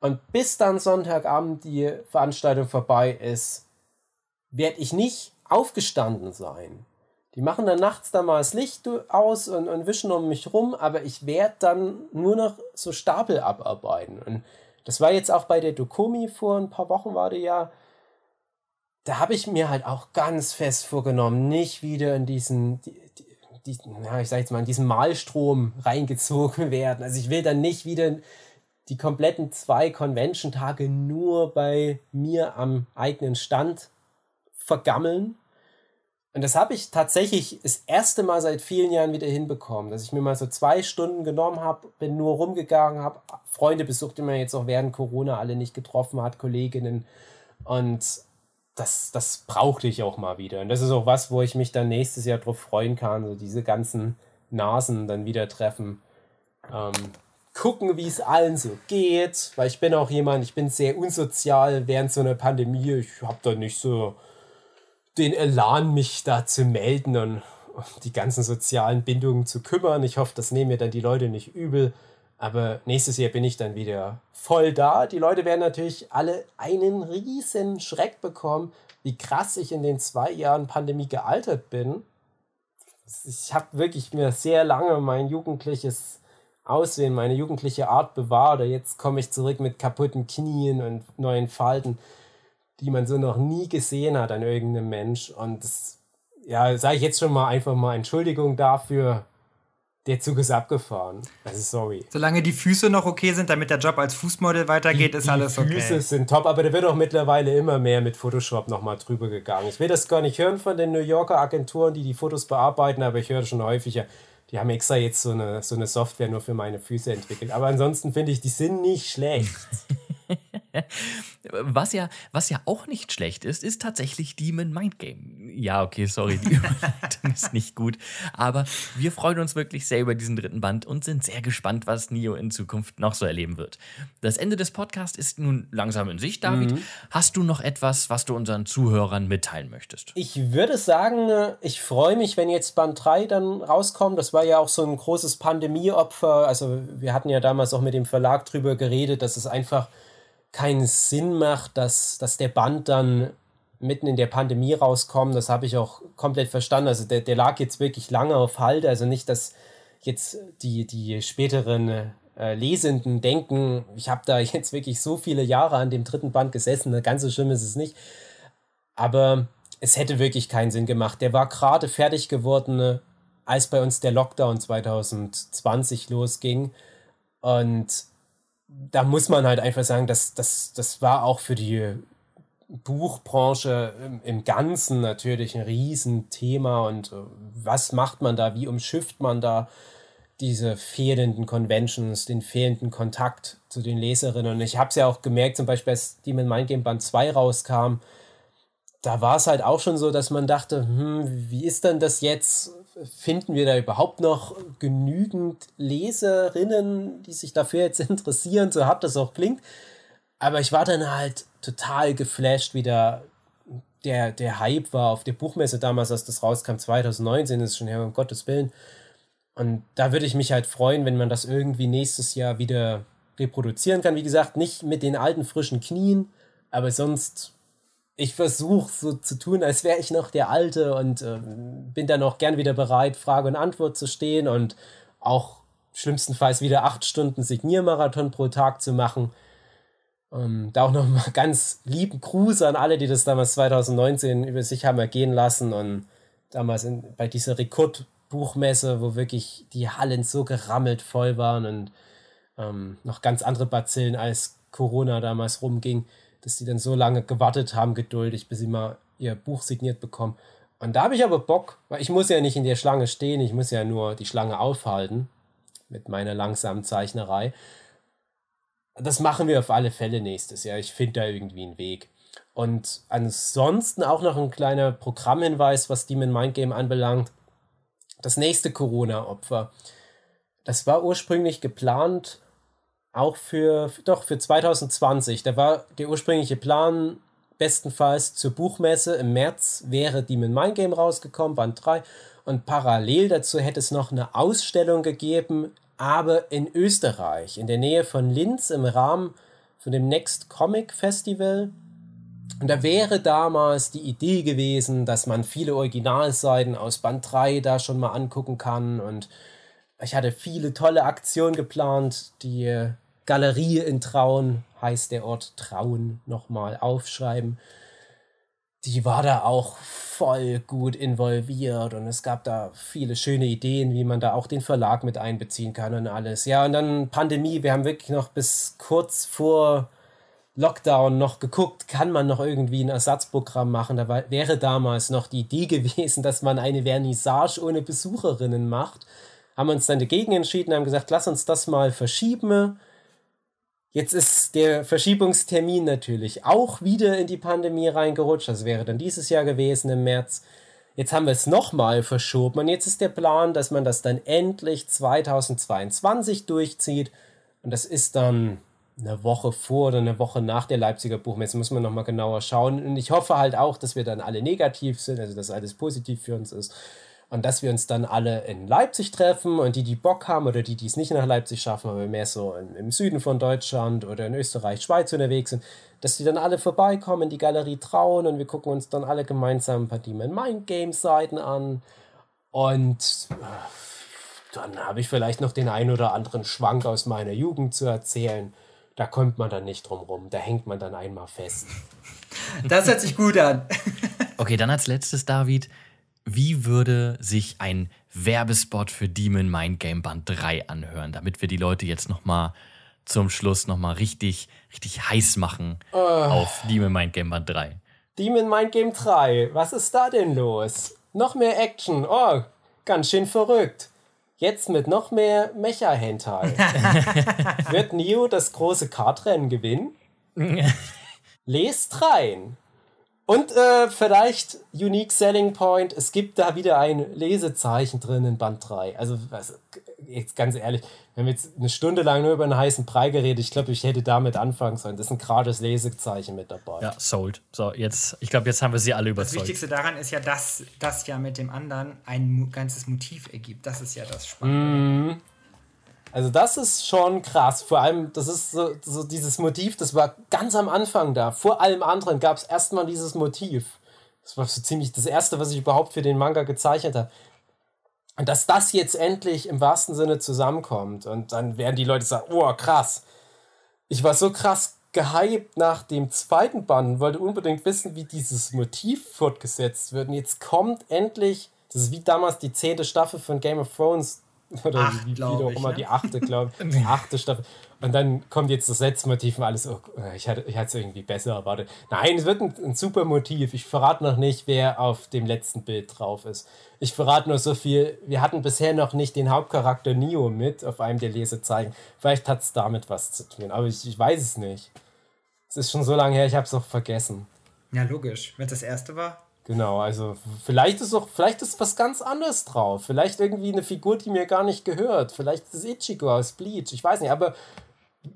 Und bis dann Sonntagabend die Veranstaltung vorbei ist, werde ich nicht aufgestanden sein. Die machen dann nachts dann mal das Licht aus und, und wischen um mich rum, aber ich werde dann nur noch so Stapel abarbeiten. Und das war jetzt auch bei der Dokomi vor ein paar Wochen war die ja. Da habe ich mir halt auch ganz fest vorgenommen, nicht wieder in diesen, die, die, na, ich sag jetzt mal, in diesen Malstrom reingezogen werden. Also ich will dann nicht wieder die kompletten zwei Convention-Tage nur bei mir am eigenen Stand vergammeln, und das habe ich tatsächlich das erste Mal seit vielen Jahren wieder hinbekommen, dass ich mir mal so zwei Stunden genommen habe, bin nur rumgegangen, habe Freunde besucht, die man jetzt auch während Corona alle nicht getroffen hat, Kolleginnen. Und das, das brauchte ich auch mal wieder. Und das ist auch was, wo ich mich dann nächstes Jahr drauf freuen kann, so diese ganzen Nasen dann wieder treffen. Ähm, gucken, wie es allen so geht, weil ich bin auch jemand, ich bin sehr unsozial während so einer Pandemie. Ich habe da nicht so den Elan, mich da zu melden und die ganzen sozialen Bindungen zu kümmern. Ich hoffe, das nehmen mir dann die Leute nicht übel. Aber nächstes Jahr bin ich dann wieder voll da. Die Leute werden natürlich alle einen riesen Schreck bekommen, wie krass ich in den zwei Jahren Pandemie gealtert bin. Ich habe wirklich mir sehr lange mein jugendliches Aussehen, meine jugendliche Art bewahrt. Jetzt komme ich zurück mit kaputten Knien und neuen Falten die man so noch nie gesehen hat an irgendeinem Mensch. Und das, ja, sage ich jetzt schon mal einfach mal Entschuldigung dafür. Der Zug ist abgefahren. Also sorry. Solange die Füße noch okay sind, damit der Job als Fußmodel weitergeht, die, ist die alles okay. Die Füße sind top, aber da wird auch mittlerweile immer mehr mit Photoshop nochmal drüber gegangen. Ich will das gar nicht hören von den New Yorker Agenturen, die die Fotos bearbeiten, aber ich höre schon häufiger, die haben extra jetzt so eine, so eine Software nur für meine Füße entwickelt. Aber ansonsten finde ich, die sind nicht schlecht. was, ja, was ja auch nicht schlecht ist, ist tatsächlich Demon Mind Game. Ja, okay, sorry, die Überleitung ist nicht gut. Aber wir freuen uns wirklich sehr über diesen dritten Band und sind sehr gespannt, was Nio in Zukunft noch so erleben wird. Das Ende des Podcasts ist nun langsam in Sicht, David. Mhm. Hast du noch etwas, was du unseren Zuhörern mitteilen möchtest? Ich würde sagen, ich freue mich, wenn jetzt Band 3 dann rauskommt. Das war ja auch so ein großes Pandemieopfer. Also wir hatten ja damals auch mit dem Verlag drüber geredet, dass es einfach keinen Sinn macht, dass, dass der Band dann mitten in der Pandemie rauskommt. Das habe ich auch komplett verstanden. Also der, der lag jetzt wirklich lange auf Halde. Also nicht, dass jetzt die, die späteren äh, Lesenden denken, ich habe da jetzt wirklich so viele Jahre an dem dritten Band gesessen. Ganz so schlimm ist es nicht. Aber es hätte wirklich keinen Sinn gemacht. Der war gerade fertig geworden, als bei uns der Lockdown 2020 losging. Und da muss man halt einfach sagen, dass das, das war auch für die Buchbranche im, im Ganzen natürlich ein Riesenthema und äh, was macht man da, wie umschifft man da diese fehlenden Conventions, den fehlenden Kontakt zu den Leserinnen. Und ich habe es ja auch gemerkt, zum Beispiel als die mit Mind Game Band 2 rauskam, da war es halt auch schon so, dass man dachte, hm, wie ist denn das jetzt? finden wir da überhaupt noch genügend Leserinnen, die sich dafür jetzt interessieren, so hart das auch klingt. Aber ich war dann halt total geflasht, wie da der, der Hype war auf der Buchmesse damals, als das rauskam, 2019, das ist schon her, um Gottes Willen. Und da würde ich mich halt freuen, wenn man das irgendwie nächstes Jahr wieder reproduzieren kann. Wie gesagt, nicht mit den alten frischen Knien, aber sonst ich versuche so zu tun, als wäre ich noch der Alte und äh, bin dann auch gern wieder bereit, Frage und Antwort zu stehen und auch schlimmstenfalls wieder acht Stunden Signiermarathon pro Tag zu machen. Ähm, da auch nochmal ganz lieben Gruß an alle, die das damals 2019 über sich haben ergehen lassen und damals in, bei dieser Rekordbuchmesse, wo wirklich die Hallen so gerammelt voll waren und ähm, noch ganz andere Bazillen als Corona damals rumging dass die dann so lange gewartet haben, geduldig, bis sie mal ihr Buch signiert bekommen. Und da habe ich aber Bock, weil ich muss ja nicht in der Schlange stehen, ich muss ja nur die Schlange aufhalten mit meiner langsamen Zeichnerei. Das machen wir auf alle Fälle nächstes Jahr. Ich finde da irgendwie einen Weg. Und ansonsten auch noch ein kleiner Programmhinweis, was Demon Mind Game anbelangt. Das nächste Corona-Opfer. Das war ursprünglich geplant auch für, doch, für 2020. Da war der ursprüngliche Plan, bestenfalls zur Buchmesse im März wäre Demon Mind Game rausgekommen, Band 3. Und parallel dazu hätte es noch eine Ausstellung gegeben, aber in Österreich, in der Nähe von Linz im Rahmen von dem Next Comic Festival. Und da wäre damals die Idee gewesen, dass man viele Originalseiten aus Band 3 da schon mal angucken kann und ich hatte viele tolle Aktionen geplant. Die Galerie in Traun heißt der Ort Traun nochmal aufschreiben. Die war da auch voll gut involviert und es gab da viele schöne Ideen, wie man da auch den Verlag mit einbeziehen kann und alles. Ja, und dann Pandemie, wir haben wirklich noch bis kurz vor Lockdown noch geguckt, kann man noch irgendwie ein Ersatzprogramm machen. Da wäre damals noch die Idee gewesen, dass man eine Vernissage ohne Besucherinnen macht haben uns dann dagegen entschieden, haben gesagt, lass uns das mal verschieben. Jetzt ist der Verschiebungstermin natürlich auch wieder in die Pandemie reingerutscht. Das wäre dann dieses Jahr gewesen im März. Jetzt haben wir es nochmal verschoben und jetzt ist der Plan, dass man das dann endlich 2022 durchzieht. Und das ist dann eine Woche vor oder eine Woche nach der Leipziger Buchmesse. Muss man nochmal genauer schauen. Und ich hoffe halt auch, dass wir dann alle negativ sind, also dass alles positiv für uns ist und dass wir uns dann alle in Leipzig treffen und die, die Bock haben oder die, die es nicht nach Leipzig schaffen, aber mehr so im Süden von Deutschland oder in Österreich, Schweiz unterwegs sind, dass die dann alle vorbeikommen, die Galerie trauen und wir gucken uns dann alle gemeinsam ein paar Demon Mind Games Seiten an und äh, dann habe ich vielleicht noch den ein oder anderen Schwank aus meiner Jugend zu erzählen. Da kommt man dann nicht drum rum, da hängt man dann einmal fest. Das hört sich gut an. okay, dann als letztes, David, wie würde sich ein Werbespot für Demon Mind Game Band 3 anhören, damit wir die Leute jetzt nochmal zum Schluss nochmal richtig, richtig heiß machen oh. auf Demon Mind Game Band 3? Demon Mind Game 3, was ist da denn los? Noch mehr Action, oh, ganz schön verrückt. Jetzt mit noch mehr Mecha-Hentai. Wird Neo das große Kartrennen gewinnen? Lest rein! Und äh, vielleicht Unique Selling Point, es gibt da wieder ein Lesezeichen drin in Band 3. Also, also jetzt ganz ehrlich, wir haben jetzt eine Stunde lang nur über einen heißen Brei geredet, ich glaube, ich hätte damit anfangen sollen. Das ist ein gratis Lesezeichen mit dabei. Ja, sold. So, jetzt, ich glaube, jetzt haben wir sie alle überzeugt. Das Wichtigste daran ist ja, dass das ja mit dem anderen ein ganzes Motiv ergibt. Das ist ja das Spannende. Mm. Also das ist schon krass. Vor allem, das ist so, so dieses Motiv, das war ganz am Anfang da. Vor allem anderen gab es erstmal dieses Motiv. Das war so ziemlich das Erste, was ich überhaupt für den Manga gezeichnet habe. Und dass das jetzt endlich im wahrsten Sinne zusammenkommt. Und dann werden die Leute sagen, oh, krass. Ich war so krass gehypt nach dem zweiten Band und wollte unbedingt wissen, wie dieses Motiv fortgesetzt wird. Und jetzt kommt endlich, das ist wie damals die zehnte Staffel von Game of Thrones, Oder Acht, wie, wie auch immer, ne? die achte, glaube ich. nee. Achte Staffel. Und dann kommt jetzt das letzte Motiv und alles, oh, ich hatte ich es irgendwie besser erwartet. Nein, es wird ein, ein super Motiv. Ich verrate noch nicht, wer auf dem letzten Bild drauf ist. Ich verrate nur so viel, wir hatten bisher noch nicht den Hauptcharakter Neo mit auf einem der Lesezeichen. Vielleicht hat es damit was zu tun, aber ich, ich weiß es nicht. Es ist schon so lange her, ich habe es auch vergessen. Ja, logisch, wenn es das erste war. Genau, also vielleicht ist auch, vielleicht ist was ganz anderes drauf. Vielleicht irgendwie eine Figur, die mir gar nicht gehört. Vielleicht ist es Ichigo aus Bleach. Ich weiß nicht, aber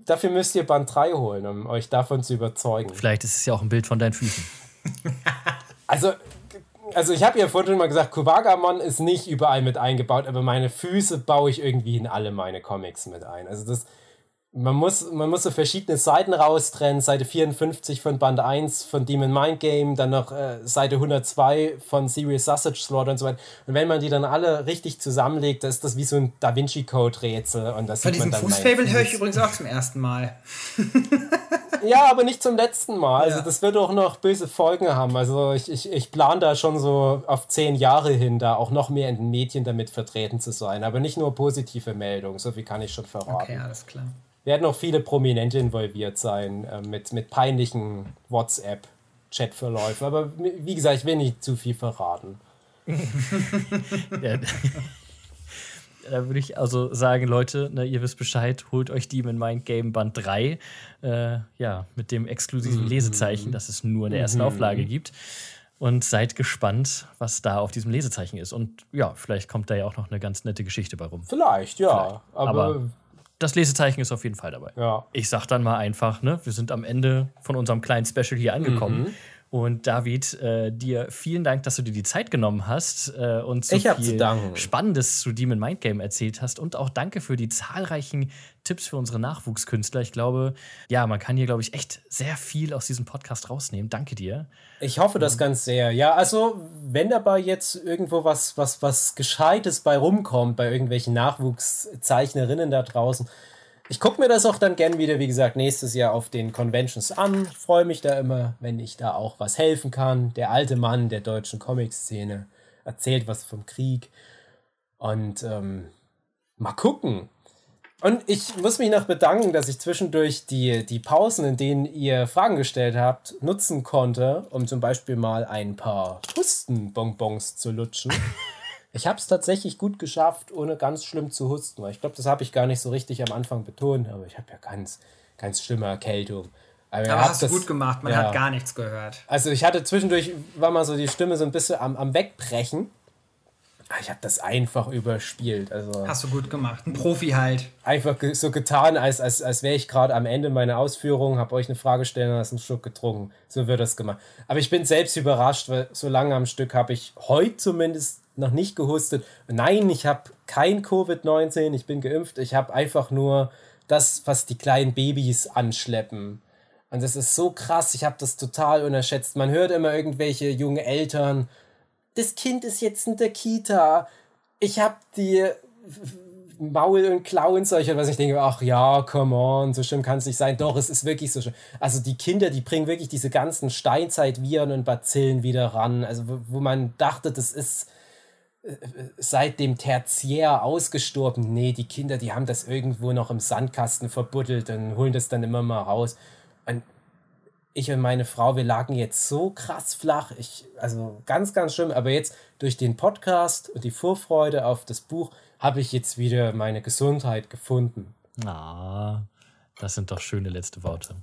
dafür müsst ihr Band 3 holen, um euch davon zu überzeugen. Vielleicht ist es ja auch ein Bild von deinen Füßen. also, also ich habe ja vorhin schon mal gesagt, Kuwagamon ist nicht überall mit eingebaut, aber meine Füße baue ich irgendwie in alle meine Comics mit ein. Also das man muss, man muss so verschiedene Seiten raustrennen. Seite 54 von Band 1 von Demon Mind Game, dann noch äh, Seite 102 von Serious Sausage Slaughter und so weiter. Und wenn man die dann alle richtig zusammenlegt, dann ist das wie so ein Da Vinci Code Rätsel. Und das Von diesem Fußfable höre ich übrigens auch zum ersten Mal. ja, aber nicht zum letzten Mal. Also ja. das wird auch noch böse Folgen haben. Also ich, ich, ich plane da schon so auf zehn Jahre hin, da auch noch mehr in den Medien damit vertreten zu sein. Aber nicht nur positive Meldungen, so viel kann ich schon verraten. Okay, alles klar werden auch viele Prominente involviert sein äh, mit, mit peinlichen WhatsApp-Chatverläufen. Aber wie gesagt, ich will nicht zu viel verraten. ja, da würde ich also sagen, Leute, na, ne, ihr wisst Bescheid, holt euch die in mein Game Band 3. Äh, ja, mit dem exklusiven mhm. Lesezeichen, das es nur in der ersten mhm. Auflage gibt. Und seid gespannt, was da auf diesem Lesezeichen ist. Und ja, vielleicht kommt da ja auch noch eine ganz nette Geschichte bei rum. Vielleicht, ja. Vielleicht. Aber, Aber das Lesezeichen ist auf jeden Fall dabei. Ja. Ich sag dann mal einfach, ne, wir sind am Ende von unserem kleinen Special hier angekommen. Mhm. Und David, äh, dir vielen Dank, dass du dir die Zeit genommen hast äh, und so viel Spannendes zu Demon Mind Game erzählt hast. Und auch danke für die zahlreichen Tipps für unsere Nachwuchskünstler. Ich glaube, ja, man kann hier, glaube ich, echt sehr viel aus diesem Podcast rausnehmen. Danke dir. Ich hoffe das ähm, ganz sehr. Ja, also wenn dabei jetzt irgendwo was, was, was Gescheites bei rumkommt, bei irgendwelchen Nachwuchszeichnerinnen da draußen, ich gucke mir das auch dann gern wieder, wie gesagt, nächstes Jahr auf den Conventions an. Freue mich da immer, wenn ich da auch was helfen kann. Der alte Mann der deutschen Comic-Szene erzählt was vom Krieg. Und ähm, mal gucken. Und ich muss mich noch bedanken, dass ich zwischendurch die, die Pausen, in denen ihr Fragen gestellt habt, nutzen konnte, um zum Beispiel mal ein paar Hustenbonbons zu lutschen. Ich habe es tatsächlich gut geschafft, ohne ganz schlimm zu husten. ich glaube, das habe ich gar nicht so richtig am Anfang betont, aber ich habe ja ganz, ganz schlimme Erkältung. Aber, aber hast du gut gemacht, man ja. hat gar nichts gehört. Also ich hatte zwischendurch, war mal so die Stimme so ein bisschen am, am Wegbrechen. Ah, ich habe das einfach überspielt. Also Hast du gut gemacht. Ein Profi halt. Einfach so getan, als, als, als wäre ich gerade am Ende meiner Ausführung, habe euch eine Frage stellen und hast einen Schluck getrunken. So wird das gemacht. Aber ich bin selbst überrascht, weil so lange am Stück habe ich heute zumindest noch nicht gehustet. Nein, ich habe kein Covid-19, ich bin geimpft. Ich habe einfach nur das, was die kleinen Babys anschleppen. Und das ist so krass, ich habe das total unterschätzt. Man hört immer irgendwelche jungen Eltern das Kind ist jetzt in der Kita, ich habe die Maul und Klauen solche, was ich denke, ach ja, come on, so schlimm kann es nicht sein. Doch, es ist wirklich so schlimm. Also die Kinder, die bringen wirklich diese ganzen Steinzeitviren und Bazillen wieder ran. Also wo, wo man dachte, das ist äh, seit dem Tertiär ausgestorben. Nee, die Kinder, die haben das irgendwo noch im Sandkasten verbuddelt und holen das dann immer mal raus. Und ich und meine Frau, wir lagen jetzt so krass flach. Ich, also ganz, ganz schlimm. Aber jetzt durch den Podcast und die Vorfreude auf das Buch habe ich jetzt wieder meine Gesundheit gefunden. Ah, das sind doch schöne letzte Worte.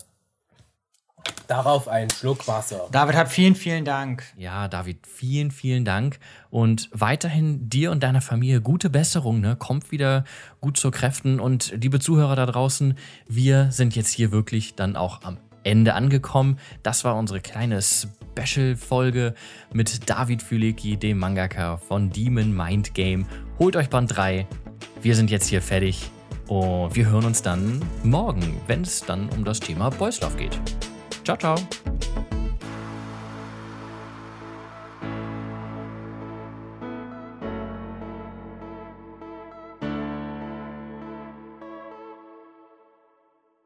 Darauf einen Schluck Wasser. David hat vielen, vielen Dank. Ja, David, vielen, vielen Dank. Und weiterhin dir und deiner Familie gute Besserung. Ne? Kommt wieder gut zu Kräften. Und liebe Zuhörer da draußen, wir sind jetzt hier wirklich dann auch am Ende. Ende angekommen. Das war unsere kleine Special-Folge mit David Füleki, dem Mangaka von Demon Mind Game. Holt euch Band 3. Wir sind jetzt hier fertig. Und wir hören uns dann morgen, wenn es dann um das Thema Boys Love geht. Ciao, ciao.